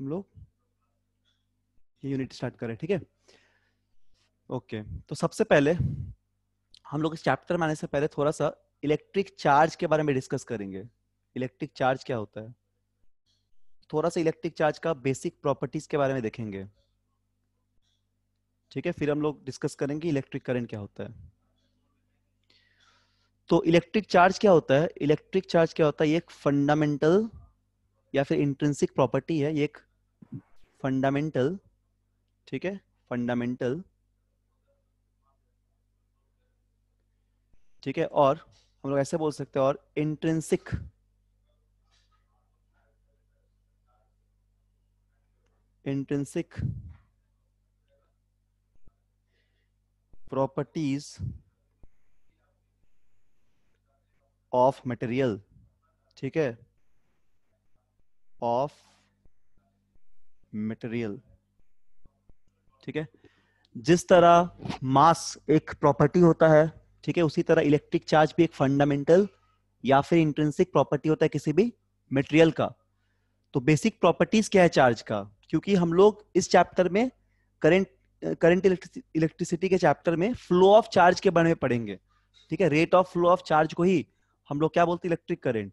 हम लोग ये यूनिट स्टार्ट करें ठीक है ओके तो सबसे पहले हम लोग इस चैप्टर में आने से पहले थोड़ा सा इलेक्ट्रिक चार्ज के बारे में डिस्कस करेंगे इलेक्ट्रिक चार्ज क्या होता है थोड़ा सा इलेक्ट्रिक चार्ज का बेसिक प्रॉपर्टीज के बारे में देखेंगे ठीक है फिर हम लोग डिस्कस करेंगे इलेक्ट्रिक करंट क्या होता है तो इलेक्ट्रिक चार्ज क्या होता है इलेक्ट्रिक चार्ज क्या होता है ये एक फंडामेंटल या फिर इंट्रेंसिक प्रॉपर्टी है ये एक फंडामेंटल ठीक है फंडामेंटल ठीक है और हम लोग ऐसे बोल सकते हैं और intrinsic intrinsic properties of material ठीक है ऑफ मटेरियल ठीक है जिस तरह मास एक प्रॉपर्टी होता है ठीक है उसी तरह इलेक्ट्रिक चार्ज भी एक फंडामेंटल या फिर इंट्रेंसिक प्रॉपर्टी होता है किसी भी मटेरियल का तो बेसिक प्रॉपर्टीज क्या है चार्ज का क्योंकि हम लोग इस चैप्टर में करंट करंट इलेक्ट्रिसिटी के चैप्टर में फ्लो ऑफ चार्ज के बारे में पढ़ेंगे ठीक है rate of flow of charge को ही हम लोग क्या बोलते हैं इलेक्ट्रिक करंट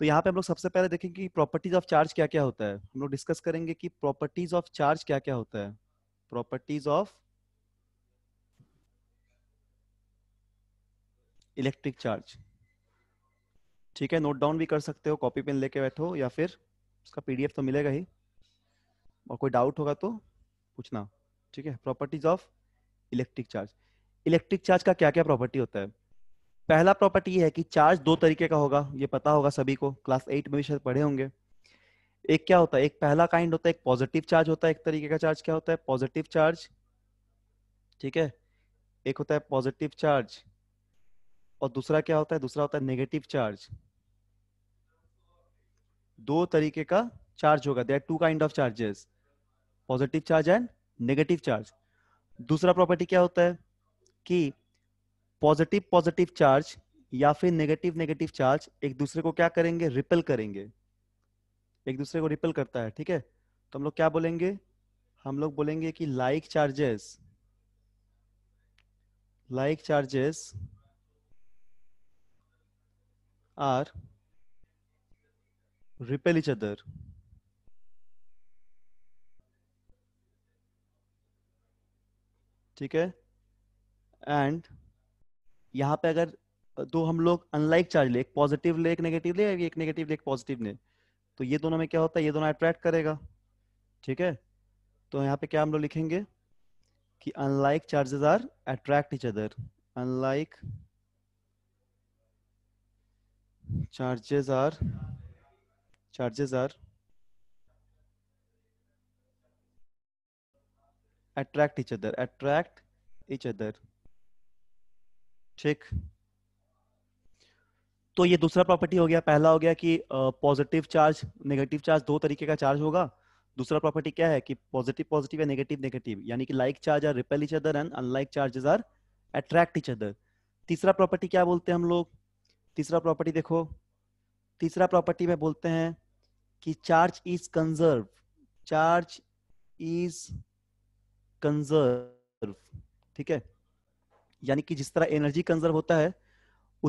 तो यहाँ पे हम लोग सबसे पहले देखेंगे कि प्रॉपर्टीज ऑफ चार्ज क्या क्या होता है हम लोग डिस्कस करेंगे कि प्रॉपर्टीज ऑफ चार्ज क्या क्या होता है प्रॉपर्टीज ऑफ इलेक्ट्रिक चार्ज ठीक है नोट डाउन भी कर सकते हो कॉपी पेन लेके बैठो या फिर उसका पीडीएफ तो मिलेगा ही और कोई डाउट होगा तो पूछना ठीक है properties of electric charge electric charge का क्या क्या प्रॉपर्टी होता है पहला प्रॉपर्टी ये है कि चार्ज दो तरीके का होगा ये पता होगा सभी को क्लास एट में भी शायद पढ़े होंगे एक क्या होता है एक पहला काइंड होता है एक पॉजिटिव चार्ज होता है एक तरीके का चार्ज क्या होता है पॉजिटिव चार्ज ठीक है एक होता है पॉजिटिव चार्ज और दूसरा क्या होता है दूसरा होता है नेगेटिव चार्ज दो तरीके का चार्ज होगा they are two kind of charges positive charge and negative charge दूसरा प्रॉपर्टी क्या होता है कि पॉजिटिव पॉजिटिव चार्ज या फिर नेगेटिव नेगेटिव चार्ज एक दूसरे को क्या करेंगे रिपेल करेंगे एक दूसरे को रिपेल करता है ठीक है तो हम लोग क्या बोलेंगे हम लोग बोलेंगे कि like charges like charges are repel each other ठीक है एंड यहाँ पे अगर दो हम लोग अनलाइक चार्ज ले एक पॉजिटिव ले एक नेगेटिव ले एक नेगेटिव ले एक पॉजिटिव ले तो ये दोनों में क्या होता है ये दोनों अट्रैक्ट करेगा ठीक है तो यहाँ पे क्या हम लोग लिखेंगे कि unlike charges are attract each other unlike charges are charges are attract each other attract each other ठीक तो ये दूसरा प्रॉपर्टी हो गया पहला हो गया कि पॉजिटिव चार्ज नेगेटिव चार्ज दो तरीके का चार्ज होगा दूसरा प्रॉपर्टी क्या है कि पॉजिटिव पॉजिटिव या नेगेटिव नेगेटिव यानी कि like charge are repel each other and unlike charges are attract each other तीसरा प्रॉपर्टी क्या बोलते हैं हम लोग तीसरा प्रॉपर्टी देखो तीसरा प्रॉपर्टी में बोलते हैं कि charge is conserve charge is conserve ठीक है यानी कि जिस तरह एनर्जी कंजर्व होता है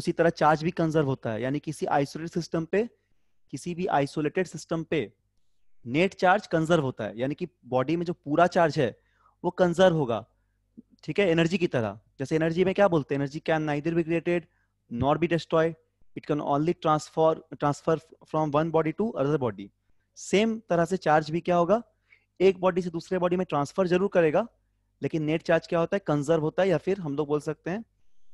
उसी तरह चार्ज भी कंजर्व होता है यानी किसी आइसोलेटेड सिस्टम पे किसी भी आइसोलेटेड सिस्टम पे नेट चार्ज कंजर्व होता है यानी कि बॉडी में जो पूरा चार्ज है वो कंजर्व होगा ठीक है एनर्जी की तरह जैसे एनर्जी में क्या बोलते हैं energy can neither be created not be destroyed it can only transform transfer from one body to other body same तरह से चार्ज भी क्या होगा एक बॉडी से दूसरे बॉडी में ट्रांसफर जरूर करेगा लेकिन नेट चार्ज क्या होता है कंजर्व होता है या फिर हम लोग बोल सकते हैं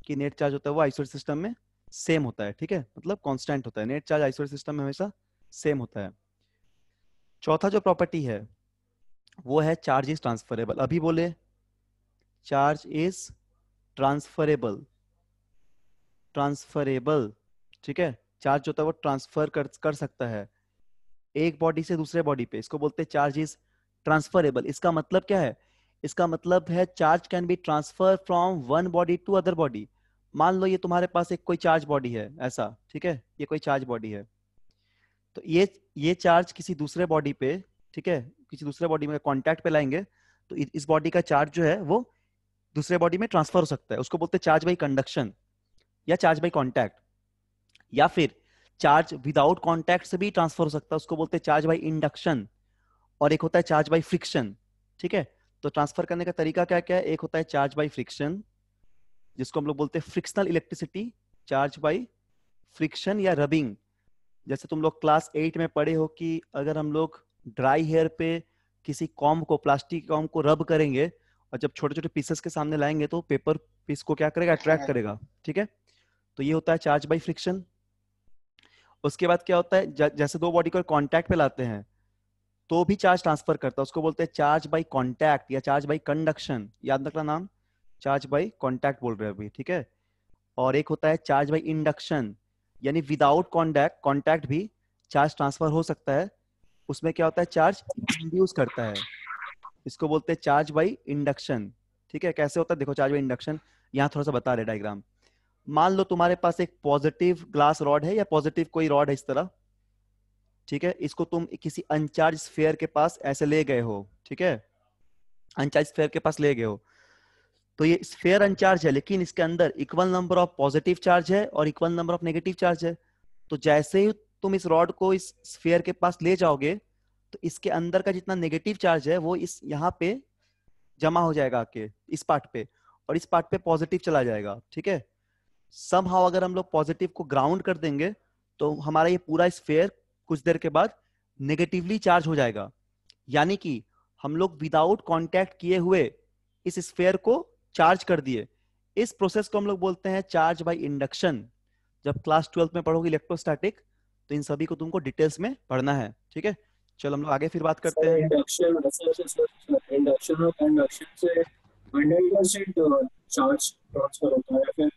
कि नेट चार्ज होता है वो आइसोलेट सिस्टम में सेम होता है ठीक है मतलब कॉन्स्टेंट होता है नेट चार्ज आइसोलेट सिस्टम में हमेशा सेम होता है चौथा जो प्रॉपर्टी है वो है चार्ज इज ट्रांसफरेबल अभी बोले चार्ज इज ट्रांसफरेबल ट्रांसफरेबल ठीक है चार्ज जो होता है वो ट्रांसफर कर कर सकता है एक बॉडी से दूसरे बॉडी पे इसको बोलते हैं चार्ज इज ट्रांसफरेबल इसका मतलब क्या है इसका मतलब है charge can be transfer from one body to other body मान लो ये तुम्हारे पास एक कोई चार्ज बॉडी है ऐसा ठीक है ये कोई चार्ज बॉडी है तो ये ये चार्ज किसी दूसरे बॉडी पे ठीक है किसी दूसरे बॉडी में कॉन्टेक्ट पे लाएंगे तो इस बॉडी का चार्ज जो है वो दूसरे बॉडी में ट्रांसफर हो सकता है उसको बोलते हैं चार्ज बाई कंडक्शन या चार्ज बाई कॉन्टैक्ट या फिर चार्ज विदाउट कॉन्टैक्ट से भी ट्रांसफर हो सकता है उसको बोलते चार्ज बाई इंडक्शन और एक होता है चार्ज बाई फ्रिक्शन ठीक है तो ट्रांसफर करने का तरीका क्या क्या है एक होता है चार्ज बाई फ्रिक्शन जिसको हम लोग बोलते हैं frictional electricity charge by friction या रबिंग जैसे तुम लोग क्लास एट में पढ़े हो कि अगर हम लोग ड्राई हेयर पे किसी कॉम को प्लास्टिक कॉम को रब करेंगे और जब छोटे छोटे पीसेस के सामने लाएंगे तो पेपर पीस को क्या करेगा अट्रैक्ट हाँ। करेगा ठीक है तो ये होता है चार्ज बाई फ्रिक्शन उसके बाद क्या होता है जैसे दो बॉडी को कॉन्टैक्ट पे लाते हैं तो भी चार्ज ट्रांसफर करता है उसको बोलते हैं चार्ज बाई कॉन्टैक्ट या चार्ज बाई कंडक्शन याद रखना नाम चार्ज बाई कॉन्टैक्ट बोल रहे अभी ठीक है और एक होता है चार्ज बाई इंडक्शन यानी विदाउट कॉन्टैक्ट कॉन्टैक्ट भी चार्ज ट्रांसफर हो सकता है उसमें क्या होता है चार्ज इंड्यूस करता है इसको बोलते हैं चार्ज बाई इंडक्शन ठीक है कैसे होता है देखो चार्ज बाई इंडक्शन यहाँ थोड़ा सा बता रहे डायग्राम मान लो तुम्हारे पास एक पॉजिटिव ग्लास रॉड है या पॉजिटिव कोई रॉड है इस तरह ठीक है इसको तुम किसी अनचार्ज फेयर के पास ऐसे ले गए हो ठीक है अनचार्ज फेयर के पास ले गए हो तो ये स्फेयर अनचार्ज है लेकिन इसके अंदर equal number of positive charge है और equal number of negative charge है तो जैसे ही तुम इस रॉड को इस स्फेयर के पास ले जाओगे तो इसके अंदर का जितना नेगेटिव चार्ज है वो इस यहाँ पे जमा हो जाएगा आके इस पार्ट पे और इस पार्ट पे पॉजिटिव चला जाएगा ठीक है सम हाउ अगर हम लोग पॉजिटिव को ग्राउंड कर देंगे तो हमारा ये पूरा स्फेयर कुछ देर के बाद नेगेटिवली चार्ज हो जाएगा यानी कि हम लोग विदाउट कांटेक्ट किए हुए इस स्फेयर को चार्ज कर दिए इस प्रोसेस को हम लोग बोलते हैं चार्ज बाई इंडक्शन जब क्लास ट्वेल्थ में पढ़ोगे इलेक्ट्रोस्टैटिक तो इन सभी को तुमको डिटेल्स में पढ़ना है ठीक है चलो हम लोग आगे फिर बात करते हैं इंडक्शन इंडक्शन इंडक्शन से चार्ज ट्रांसफर uh, होता है फिर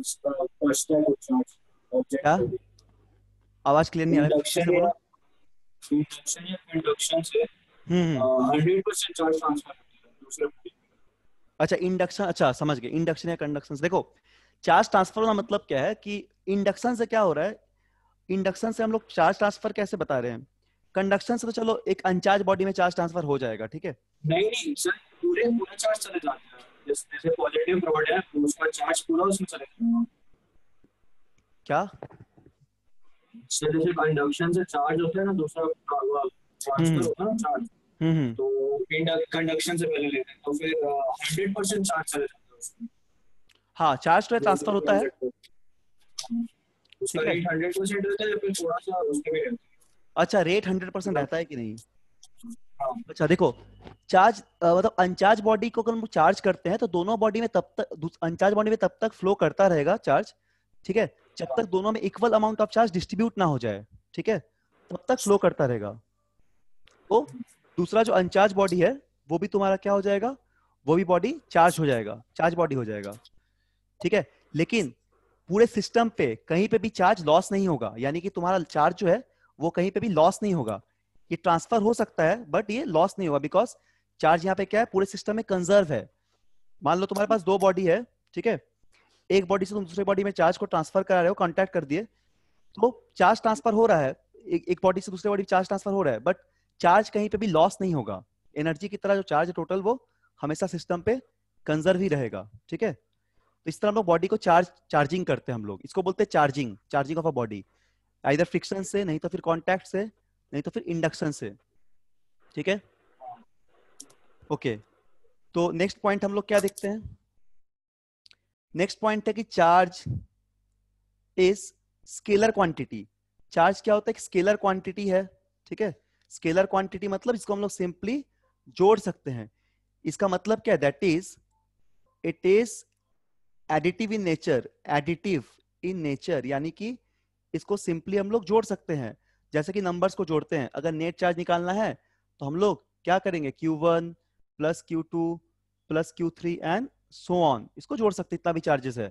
उसका चार्ज ऑब्जेक्ट आवाज क्लियर नहीं आ रहा इंडक्शन या इंडक्शन से हंड्रेड परसेंट चार्ज ट्रांसफर अच्छा इंडक्शन अच्छा समझ गए इंडक्शन या कंडक्शन देखो चार्ज ट्रांसफर का मतलब क्या है कि इंडक्शन से क्या हो रहा है इंडक्शन से हम लोग चार्ज ट्रांसफर कैसे बता रहे हैं कंडक्शन से तो चलो एक अनचार्ज बॉडी में चार्ज ट्रांसफर हो जाएगा ठीक है नहीं नहीं सर पूरे पूरे चार्ज चले जाते हैं जैसे पॉजिटिव ब्रॉड है उसका चार्ज पूरा उसमें चले जाएगा क्या कंडक्शन से चार्ज होता है ना दूसरा हम्म। होता है चार्ज हम्म, हम्म। तो से पहले लेते हैं तो फिर हंड्रेड परसेंट चार्ज चले जाता है हाँ, तो अच्छा रेट हंड्रेड परसेंट रहता है कि नहीं हाँ। अच्छा देखो चार्ज मतलब अनचार्ज बॉडी को अगर हम चार्ज करते हैं तो दोनों बॉडी में तब तक अनचार्ज बॉडी में तब तक फ्लो करता रहेगा चार्ज ठीक है जब तक दोनों में equal amount of charge distribute ना हो जाए ठीक है तब तक स्लो करता रहेगा तो दूसरा जो अनचार्ज बॉडी है वो भी तुम्हारा क्या हो जाएगा वो भी बॉडी चार्ज हो जाएगा चार्ज बॉडी हो जाएगा ठीक है लेकिन पूरे सिस्टम पे कहीं पे भी चार्ज लॉस नहीं होगा यानी कि तुम्हारा चार्ज जो है वो कहीं पे भी लॉस नहीं होगा ये ट्रांसफर हो सकता है बट ये लॉस नहीं होगा बिकॉज चार्ज यहाँ पे क्या है पूरे सिस्टम में कंजर्व है मान लो तुम्हारे पास दो बॉडी है ठीक है एक बॉडी से तुम दूसरे बॉडी में चार्ज को ट्रांसफर करा रहे हो कॉन्टैक्ट कर दिए तो चार्ज ट्रांसफर हो रहा है एक बॉडी से दूसरे बॉडी में चार्ज ट्रांसफर हो रहा है बट चार्ज कहीं पे भी लॉस नहीं होगा एनर्जी की तरह जो चार्ज है टोटल वो हमेशा सिस्टम पे कंजर्व ही रहेगा ठीक है तो इस तरह हम लोग बॉडी को चार्ज चार्जिंग करते हैं हम लोग इसको बोलते हैं charging charging of a body either friction से नहीं तो फिर कॉन्टैक्ट से नहीं तो फिर इंडक्शन से ठीक है ओके okay. तो नेक्स्ट पॉइंट हम लोग क्या देखते हैं नेक्स्ट पॉइंट है कि charge is scalar quantity charge क्या होता है स्केलर क्वांटिटी है ठीक है स्केलर क्वांटिटी मतलब इसको हम लोग सिंपली जोड़ सकते हैं इसका मतलब क्या that is it is additive in nature additive in nature यानी कि इसको सिंपली हम लोग जोड़ सकते हैं जैसे कि नंबर्स को जोड़ते हैं अगर नेट चार्ज निकालना है तो हम लोग क्या करेंगे Q one plus Q two plus Q three and so on इसको जोड़ सकते इतना भी चार्जेस है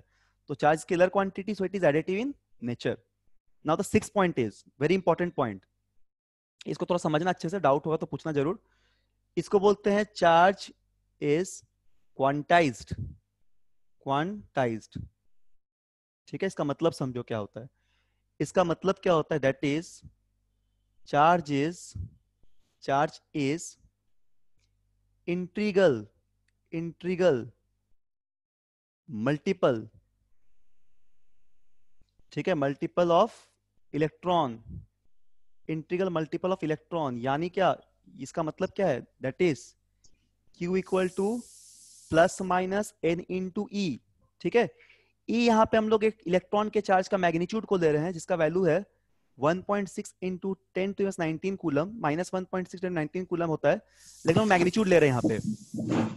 तो charge scalar quantity so it is additive in nature now the six point is very important point इसको थोड़ा समझना अच्छे से डाउट होगा तो पूछना जरूर इसको बोलते हैं चार्ज इज क्वांटाइज्ड क्वांटाइज्ड ठीक है इसका मतलब समझो क्या होता है इसका मतलब क्या होता है that is charge is charge is integral integral multiple ठीक है multiple of electron integral multiple of electron यानी क्या इसका मतलब क्या है that is q equal to plus minus N into E ठीक है ई e यहाँ पे हम लोग एक इलेक्ट्रॉन के चार्ज का मैग्नीट्यूड को ले रहे हैं जिसका वैल्यू है 1.6 point six into coulomb minus coulomb होता है लेकिन हम मैग्नीट्यूड ले रहे हैं यहाँ पे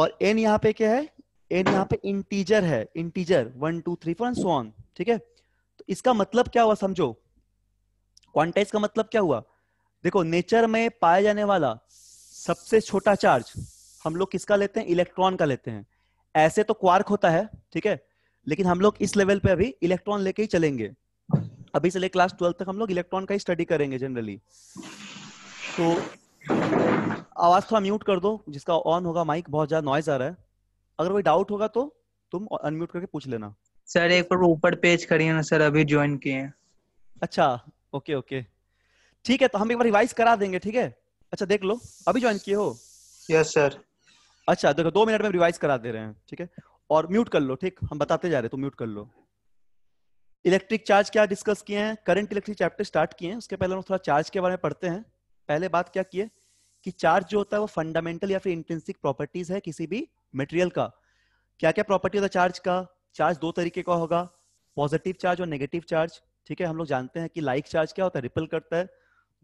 और एन यहाँ पे क्या है एन यहाँ पे इंटीजर है integer one two three four and so on ठीक है तो इसका मतलब क्या हुआ समझो क्वांटाइज का मतलब क्या हुआ देखो नेचर में पाया जाने वाला सबसे छोटा चार्ज हम लोग किसका लेते हैं इलेक्ट्रॉन का लेते हैं ऐसे तो क्वार्क होता है ठीक है लेकिन हम लोग इस लेवल पे अभी इलेक्ट्रॉन लेके ही चलेंगे अभी से ले क्लास ट्वेल्थ तक हम लोग इलेक्ट्रॉन का ही स्टडी करेंगे जनरली तो आवाज थोड़ा म्यूट कर दो जिसका ऑन होगा माइक बहुत ज्यादा नॉइज आ रहा है अगर कोई डाउट होगा तो तुम अनम्यूट करके पूछ लेना सर एक बार ऊपर पेज खड़ी है ना सर अभी ज्वाइन किए हैं अच्छा ओके ओके ठीक है तो हम एक बार रिवाइज करा देंगे ठीक है अच्छा देख लो अभी ज्वाइन किए हो यस सर अच्छा देखो दो मिनट में रिवाइज करा दे रहे हैं ठीक है और म्यूट कर लो ठीक हम बताते जा रहे हैं तो म्यूट कर लो इलेक्ट्रिक चार्ज क्या डिस्कस किए हैं करंट इलेक्ट्रिक चैप्टर स्टार्ट किए हैं उसके पहले हम थोड़ा चार्ज के बारे में पढ़ते हैं पहले बात क्या किए कि चार्ज जो होता है वो फंडामेंटल या फिर इंटेंसिक प्रॉपर्टीज है किसी भी मटेरियल का क्या क्या प्रॉपर्टी होता है चार्ज का चार्ज दो तरीके का होगा पॉजिटिव चार्ज और नेगेटिव चार्ज ठीक है हम लोग जानते हैं कि लाइक चार्ज क्या होता है रिपल करता है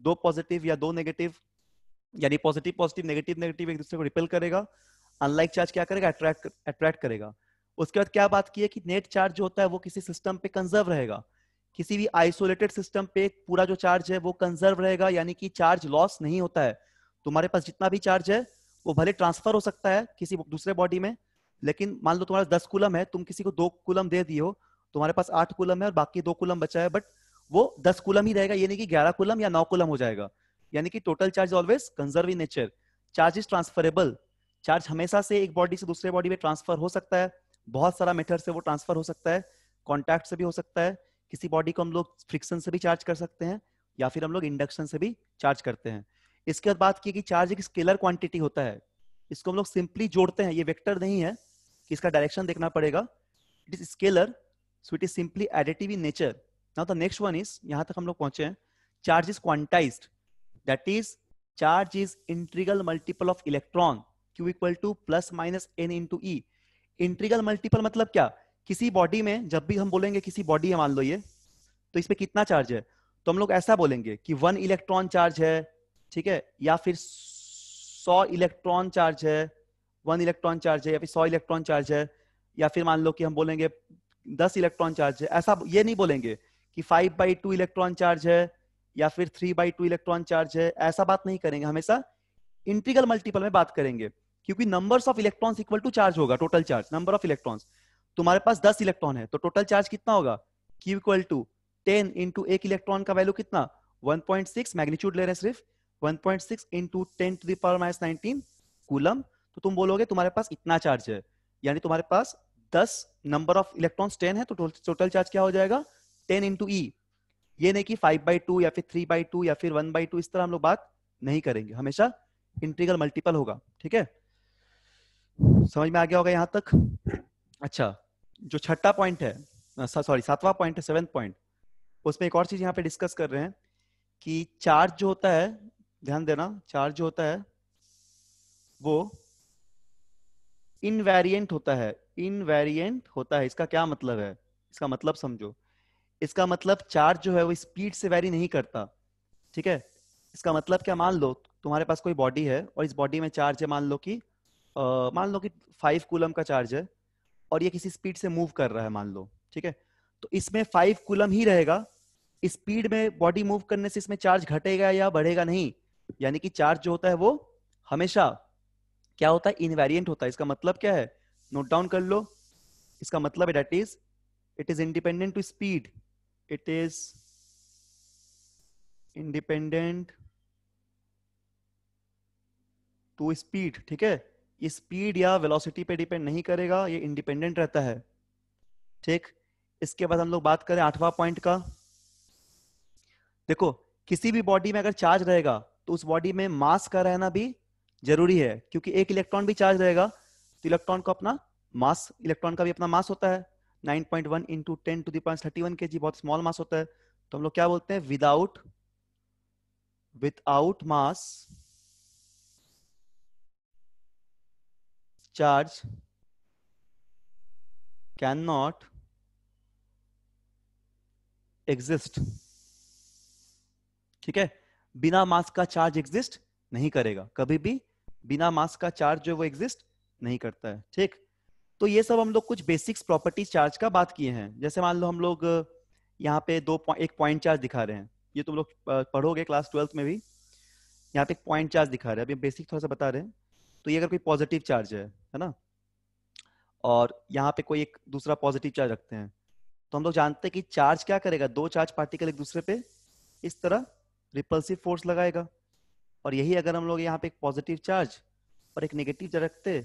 दो पॉजिटिव या दो नेगेटिव यानी पॉजिटिव पॉजिटिव नेगेटिव नेगेटिव एक दूसरे को रिपेल करेगा अनलाइक चार्ज क्या करेगा अट्रैक्ट अट्रैक्ट करेगा उसके बाद क्या बात की है कि नेट चार्ज जो होता है वो किसी सिस्टम पे कंजर्व रहेगा किसी भी आइसोलेटेड सिस्टम पे पूरा जो चार्ज है वो कंजर्व रहेगा यानी कि चार्ज लॉस नहीं होता है तुम्हारे पास जितना भी चार्ज है वो भले ट्रांसफर हो सकता है किसी दूसरे बॉडी में लेकिन मान लो तुम्हारे दस कुलम है तुम किसी को दो कुलम दे दिए हो तुम्हारे पास आठ कुलम है और बाकी दो कुलम बचा है बट वो दस कुलम ही रहेगा ये नहीं कि ग्यारह कुलम या नौ कुलम हो जाएगा यानी कि total charge always conserve in nature charge is transferable charge हमेशा से एक बॉडी से दूसरे बॉडी में ट्रांसफर हो सकता है बहुत सारा मेथड से वो ट्रांसफर हो सकता है कॉन्टैक्ट से भी हो सकता है किसी बॉडी को हम लोग फ्रिक्शन से भी चार्ज कर सकते हैं या फिर हम लोग इंडक्शन से भी चार्ज करते हैं इसके बाद बात की कि चार्ज एक स्केलर क्वांटिटी होता है इसको हम लोग सिंपली जोड़ते हैं ये वेक्टर नहीं है कि इसका डायरेक्शन देखना पड़ेगा it is scalar so it is simply additive in nature now the next one is यहां तक हम लोग पहुंचे हैं charge is quantized that is charge is integral multiple of electron Q equal to plus minus N into E integral multiple मतलब क्या किसी body में जब भी हम बोलेंगे किसी बॉडी है मान लो ये तो इसमें कितना चार्ज है तो हम लोग ऐसा बोलेंगे कि वन इलेक्ट्रॉन चार्ज है ठीक है या फिर सौ इलेक्ट्रॉन चार्ज है वन इलेक्ट्रॉन चार्ज है या फिर सौ इलेक्ट्रॉन चार्ज है या फिर मान लो कि हम बोलेंगे दस इलेक्ट्रॉन चार्ज है ऐसा ये नहीं बोलेंगे कि five by two electron charge है या फिर three by two electron charge है ऐसा बात नहीं करेंगे हमेशा इंटीग्रल मल्टीपल में बात करेंगे क्योंकि number of electron equal to charge होगा total charge number of electron तुम्हारे पास दस इलेक्ट्रॉन है तो टोटल चार्ज कितना होगा Q equal to ten into एक इलेक्ट्रॉन का वैल्यू कितना 1.6 मैग्नीट्यूड ले रहे हैं सिर्फ 1.6 into 10 to the power minus 19 coulomb तो तुम बोलोगे तुम्हारे पास इतना चार्ज है यानी तुम्हारे पास 10 नंबर ऑफ इलेक्ट्रॉन्स 10 है तो टोटल चार्ज क्या हो जाएगा 10 into e ये नहीं कि 5 by 2 या फिर 3 by 2 या फिर 1 by 2 इस तरह हम लोग बात नहीं करेंगे हमेशा इंटीग्रल मल्टीपल होगा ठीक है समझ में आ गया होगा यहां तक अच्छा जो छठा पॉइंट है सॉरी सातवां पॉइंट है सेवेंथ पॉइंट उसमें एक और चीज यहाँ पे डिस्कस कर रहे हैं कि चार्ज जो होता है ध्यान देना चार्ज जो होता है वो इनवेरियंट होता है इनवेरियंट होता है इसका क्या मतलब है इसका मतलब समझो इसका मतलब चार्ज जो है वो स्पीड से वेरी नहीं करता ठीक है इसका मतलब क्या मान लो तुम्हारे पास कोई बॉडी है और इस बॉडी में चार्ज है मान लो कि मान लो कि फाइव कूलम का चार्ज है और ये किसी स्पीड से मूव कर रहा है मान लो ठीक है तो इसमें फाइव कूलम ही रहेगा स्पीड में बॉडी मूव करने से इसमें चार्ज घटेगा या बढ़ेगा नहीं यानी कि चार्ज जो होता है वो हमेशा क्या होता है इनवेरियंट होता है इसका मतलब क्या है नोट डाउन कर लो इसका मतलब that is it is independent to speed it is independent to speed ठीक है ये स्पीड या वेलोसिटी पे डिपेंड नहीं करेगा ये इंडिपेंडेंट रहता है ठीक इसके बाद हम लोग बात करें आठवां पॉइंट का देखो किसी भी बॉडी में अगर चार्ज रहेगा तो उस बॉडी में मास का रहना भी जरूरी है क्योंकि एक इलेक्ट्रॉन भी चार्ज रहेगा तो इलेक्ट्रॉन को अपना मास इलेक्ट्रॉन का भी अपना मास होता है 9.1 point one into ten to दॉइंट थर्टी वन के जी बहुत स्मॉल मास होता है तो हम लोग क्या बोलते हैं without without mass charge can not exist ठीक है बिना मास्क का चार्ज एग्जिस्ट नहीं करेगा कभी भी बिना मास्क का चार्ज जो वो एग्जिस्ट नहीं करता है ठीक तो ये सब हम लोग कुछ बेसिक्स प्रॉपर्टीज चार्ज का बात किए हैं जैसे मान लो हम लोग यहाँ पे दो एक पॉइंट चार्ज दिखा रहे हैं ये तुम लोग पढ़ोगे क्लास ट्वेल्थ में भी यहाँ पे पॉइंट चार्ज दिखा रहे हैं अभी बेसिक थोड़ा सा बता रहे हैं तो ये अगर कोई पॉजिटिव चार्ज है है ना और यहाँ पे कोई एक दूसरा पॉजिटिव चार्ज रखते हैं तो हम लोग जानते हैं कि चार्ज क्या करेगा दो चार्ज पार्टिकल एक दूसरे पे इस तरह रिपल्सिव फोर्स लगाएगा और यही अगर हम लोग यहाँ पे एक पॉजिटिव चार्ज और एक नेगेटिव चार्ज रखते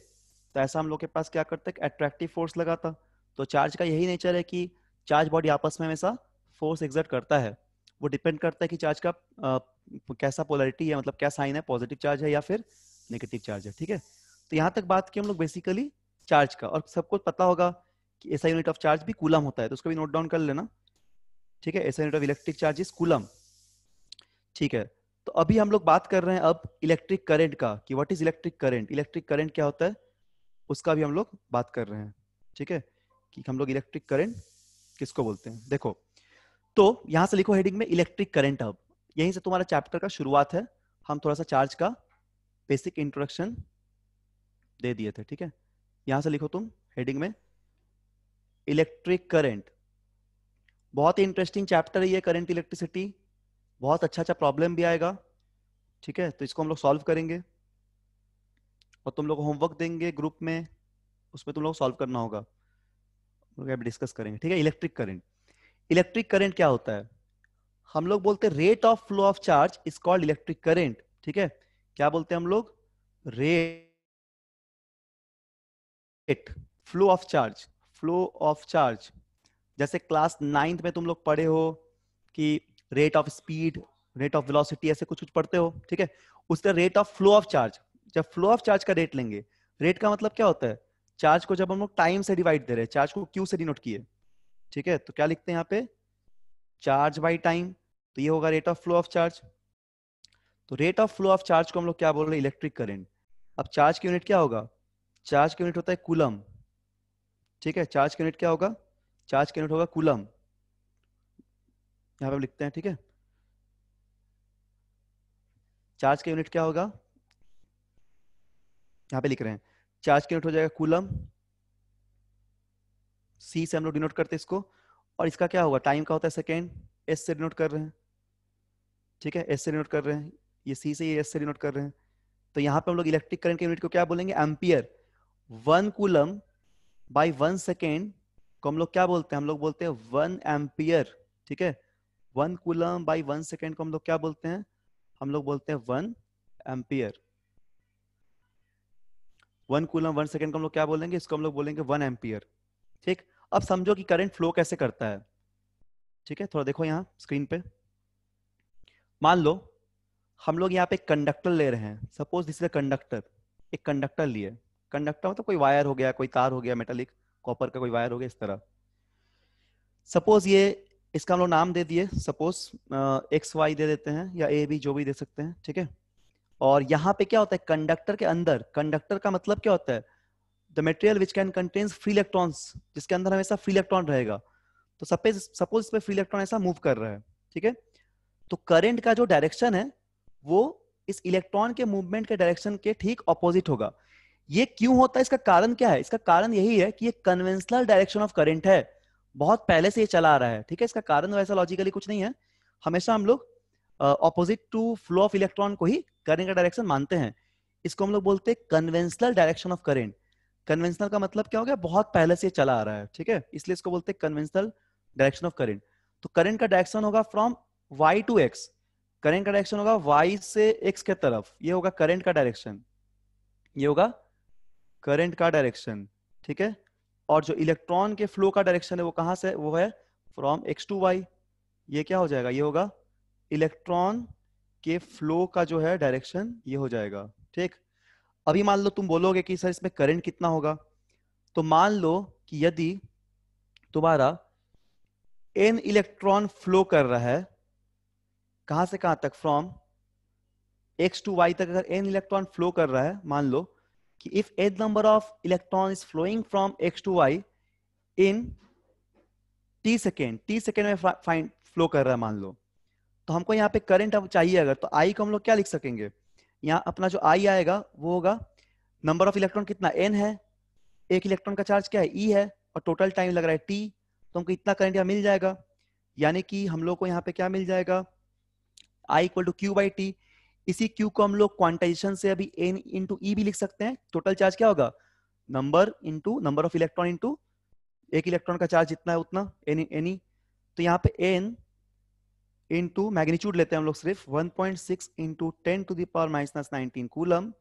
तो ऐसा हम लोग के पास क्या करते अट्रैक्टिव फोर्स लगाता तो चार्ज का यही नेचर है कि चार्ज बॉडी आपस में हमेशा फोर्स एग्जर्ट करता है वो डिपेंड करता है कि चार्ज का आ, कैसा पोलरिटी है मतलब क्या साइन है पॉजिटिव चार्ज है या फिर नेगेटिव चार्ज है ठीक है तो यहाँ तक बात की हम लोग बेसिकली चार्ज का और सबको पता होगा कि ऐसा यूनिट ऑफ चार्ज भी कूलम होता है तो उसका भी नोट डाउन कर लेना ठीक है ऐसा unit of electric charge is coulomb ठीक है तो अभी हम लोग बात कर रहे हैं अब इलेक्ट्रिक करंट का कि what is electric current electric current क्या होता है उसका भी हम लोग बात कर रहे हैं ठीक है कि हम लोग इलेक्ट्रिक करंट किसको बोलते हैं देखो तो यहां से लिखो हेडिंग में इलेक्ट्रिक करंट अब यहीं से तुम्हारा चैप्टर का शुरुआत है हम थोड़ा सा चार्ज का बेसिक इंट्रोडक्शन दे दिए थे ठीक है यहां से लिखो तुम हेडिंग में इलेक्ट्रिक करंट बहुत ही इंटरेस्टिंग चैप्टर है ये करंट इलेक्ट्रिसिटी बहुत अच्छा अच्छा प्रॉब्लम भी आएगा ठीक है तो इसको हम लोग सॉल्व करेंगे और तुम लोग होमवर्क देंगे ग्रुप में उसमें तुम लोग सॉल्व करना होगा डिस्कस करेंगे ठीक है इलेक्ट्रिक करंट इलेक्ट्रिक करंट क्या होता है हम लोग बोलते हैं rate of flow of charge is called electric current ठीक है क्या बोलते हैं हम लोग rate flow of charge flow of charge जैसे क्लास नाइन्थ में तुम लोग पढ़े हो कि rate of speed rate of velocity ऐसे कुछ कुछ पढ़ते हो ठीक है उसके rate of flow of charge जब फ्लो ऑफ चार्ज का रेट लेंगे रेट का मतलब क्या होता है चार्ज को जब हम लोग टाइम से डिवाइड दे रहे हैं चार्ज को क्यू से डिनोट किए ठीक है तो क्या लिखते हैं यहाँ पे चार्ज बाई टाइम तो ये होगा rate of flow of charge तो rate of flow of charge को हम लोग क्या बोल रहे हैं इलेक्ट्रिक करेंट अब चार्ज की यूनिट क्या होगा चार्ज की यूनिट होता है कुलम ठीक है चार्ज की यूनिट क्या होगा चार्ज की यूनिट होगा कुलम यहां पे हम लिखते हैं ठीक है चार्ज का यूनिट क्या होगा यहां पे लिख रहे हैं चार्ज का यूनिट हो जाएगा कूलम सी से हम लोग डिनोट करते हैं इसको और इसका क्या होगा टाइम का होता है सेकेंड एस से डिनोट कर रहे हैं ठीक है एस से डिनोट कर रहे हैं ये सी से ये एस से डिनोट कर रहे हैं तो यहां पे हम लोग इलेक्ट्रिक करंट के यूनिट को क्या बोलेंगे ampere one coulomb by one second को हम लोग क्या बोलते हैं हम लोग बोलते हैं वन एम्पियर ठीक है one coulomb by one second को हम लोग क्या बोलते हैं हम लोग बोलते हैं one ampere one coulomb one second को हम लोग क्या बोलेंगे इसको हम लोग बोलेंगे वन एम्पियर ठीक अब समझो कि करंट फ्लो कैसे करता है ठीक है थोड़ा देखो यहाँ स्क्रीन पे मान लो हम लोग यहाँ पे कंडक्टर ले रहे हैं सपोज दिस कंडक्टर एक कंडक्टर लिए कंडक्टर मतलब तो कोई वायर हो गया कोई तार हो गया मेटालिक कॉपर का कोई वायर हो गया इस तरह सपोज ये इसका हम लोग नाम दे दिए सपोज एक्स वाई दे देते हैं या ए बी जो भी दे सकते हैं ठीक है और यहाँ पे क्या होता है कंडक्टर के अंदर कंडक्टर का मतलब क्या होता है the material which can contains free electrons जिसके अंदर हमेशा फ्री इलेक्ट्रॉन रहेगा तो सपोज सपोज इस पर फ्री इलेक्ट्रॉन ऐसा मूव कर रहा है ठीक है तो करंट का जो डायरेक्शन है वो इस इलेक्ट्रॉन के मूवमेंट के डायरेक्शन के ठीक ऑपोजिट होगा ये क्यों होता है इसका कारण क्या है इसका कारण यही है कि ये कन्वेंशनल डायरेक्शन ऑफ करंट है बहुत पहले से ये चला आ रहा है ठीक है इसका कारण वैसा लॉजिकली कुछ नहीं है हमेशा हम लोग opposite to flow of electron को ही करंट का डायरेक्शन मानते हैं इसको हम लोग बोलते हैं conventional direction of current conventional का मतलब क्या हो गया बहुत पहले से चला आ रहा है ठीक है इसलिए इसको बोलते हैं कन्वेंशनल डायरेक्शन ऑफ करेंट तो करंट का डायरेक्शन होगा from Y to X current का डायरेक्शन होगा वाई से एक्स के तरफ ये होगा करंट का डायरेक्शन ये होगा करंट का डायरेक्शन ठीक है और जो इलेक्ट्रॉन के फ्लो का डायरेक्शन है वो कहां से वो है फ्रॉम एक्स टू वाई ये क्या हो जाएगा ये होगा इलेक्ट्रॉन के फ्लो का जो है डायरेक्शन ये हो जाएगा ठीक अभी मान लो तुम बोलोगे कि सर इसमें करंट कितना होगा तो मान लो कि यदि तुम्हारा एन इलेक्ट्रॉन फ्लो कर रहा है कहां से कहां तक फ्रॉम एक्स टू वाई तक अगर एन इलेक्ट्रॉन फ्लो कर रहा है मान लो कि if nth number of electron is flowing from X to Y in T second T second में find फ्लो कर रहा है मान लो तो हमको यहाँ पे करंट अब चाहिए अगर तो आई को हम लोग क्या लिख सकेंगे यहाँ अपना जो आई आएगा वो होगा नंबर ऑफ इलेक्ट्रॉन कितना एन है एक इलेक्ट्रॉन का चार्ज क्या है ई e है और टोटल टाइम लग रहा है टी तो हमको इतना करंट यहाँ मिल जाएगा यानी कि हम लोग को यहाँ पे क्या मिल जाएगा I equal to Q by T इसी q को हम लोग क्वांटाइजेशन से अभी एन इंटू ई भी लिख सकते हैं टोटल चार्ज क्या होगा number into number of electron into एक इलेक्ट्रॉन का चार्ज जितना है उतना n एनी तो यहाँ पे n इंटू मैग्नीट्यूड लेते हैं हम लोग सिर्फ 1.6 point six into ten to the power minus nineteen coulomb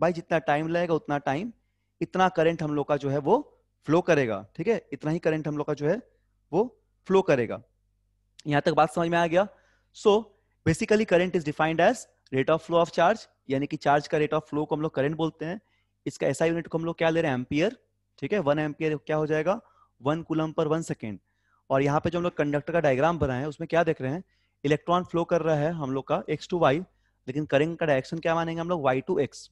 भाई जितना टाइम लगेगा उतना टाइम इतना करंट हम लोग का जो है वो फ्लो करेगा ठीक है इतना ही करंट हम लोग का जो है वो फ्लो करेगा यहां तक बात समझ में आ गया so basically current is defined as rate of flow of charge यानी कि चार्ज का रेट ऑफ फ्लो को हम लोग करेंट बोलते हैं इसका ऐसा यूनिट को हम लोग क्या ले रहे हैं एम्पियर ठीक है वन एम्पियर क्या हो जाएगा one coulomb per one second और यहाँ पे जो हम लोग कंडक्टर का डायग्राम बनाए हैं उसमें क्या देख रहे हैं इलेक्ट्रॉन फ्लो कर रहा है हम लोग का एक्स टू वाई लेकिन करेंट का डायरेक्शन क्या मानेंगे हम लोग वाई टू एक्स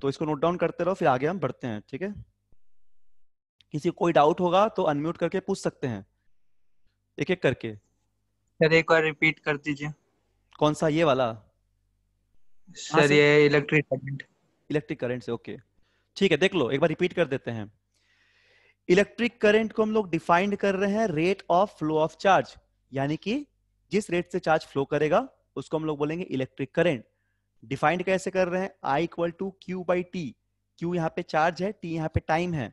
तो इसको नोट डाउन करते रहो फिर आगे हम बढ़ते हैं ठीक है किसी कोई डाउट होगा तो अनम्यूट करके पूछ सकते हैं एक एक करके सर एक बार रिपीट कर दीजिए कौन सा ये वाला हाँ सर ये इलेक्ट्रिक करंट इलेक्ट्रिक करंट से ओके ठीक है देख लो एक बार रिपीट कर देते हैं इलेक्ट्रिक करंट को हम लोग डिफाइंड कर रहे हैं rate of flow of charge यानी कि जिस रेट से चार्ज फ्लो करेगा उसको हम लोग बोलेंगे इलेक्ट्रिक करंट डिफाइंड कैसे कर रहे हैं I equal to Q by T Q यहाँ पे चार्ज है टी यहाँ पे टाइम है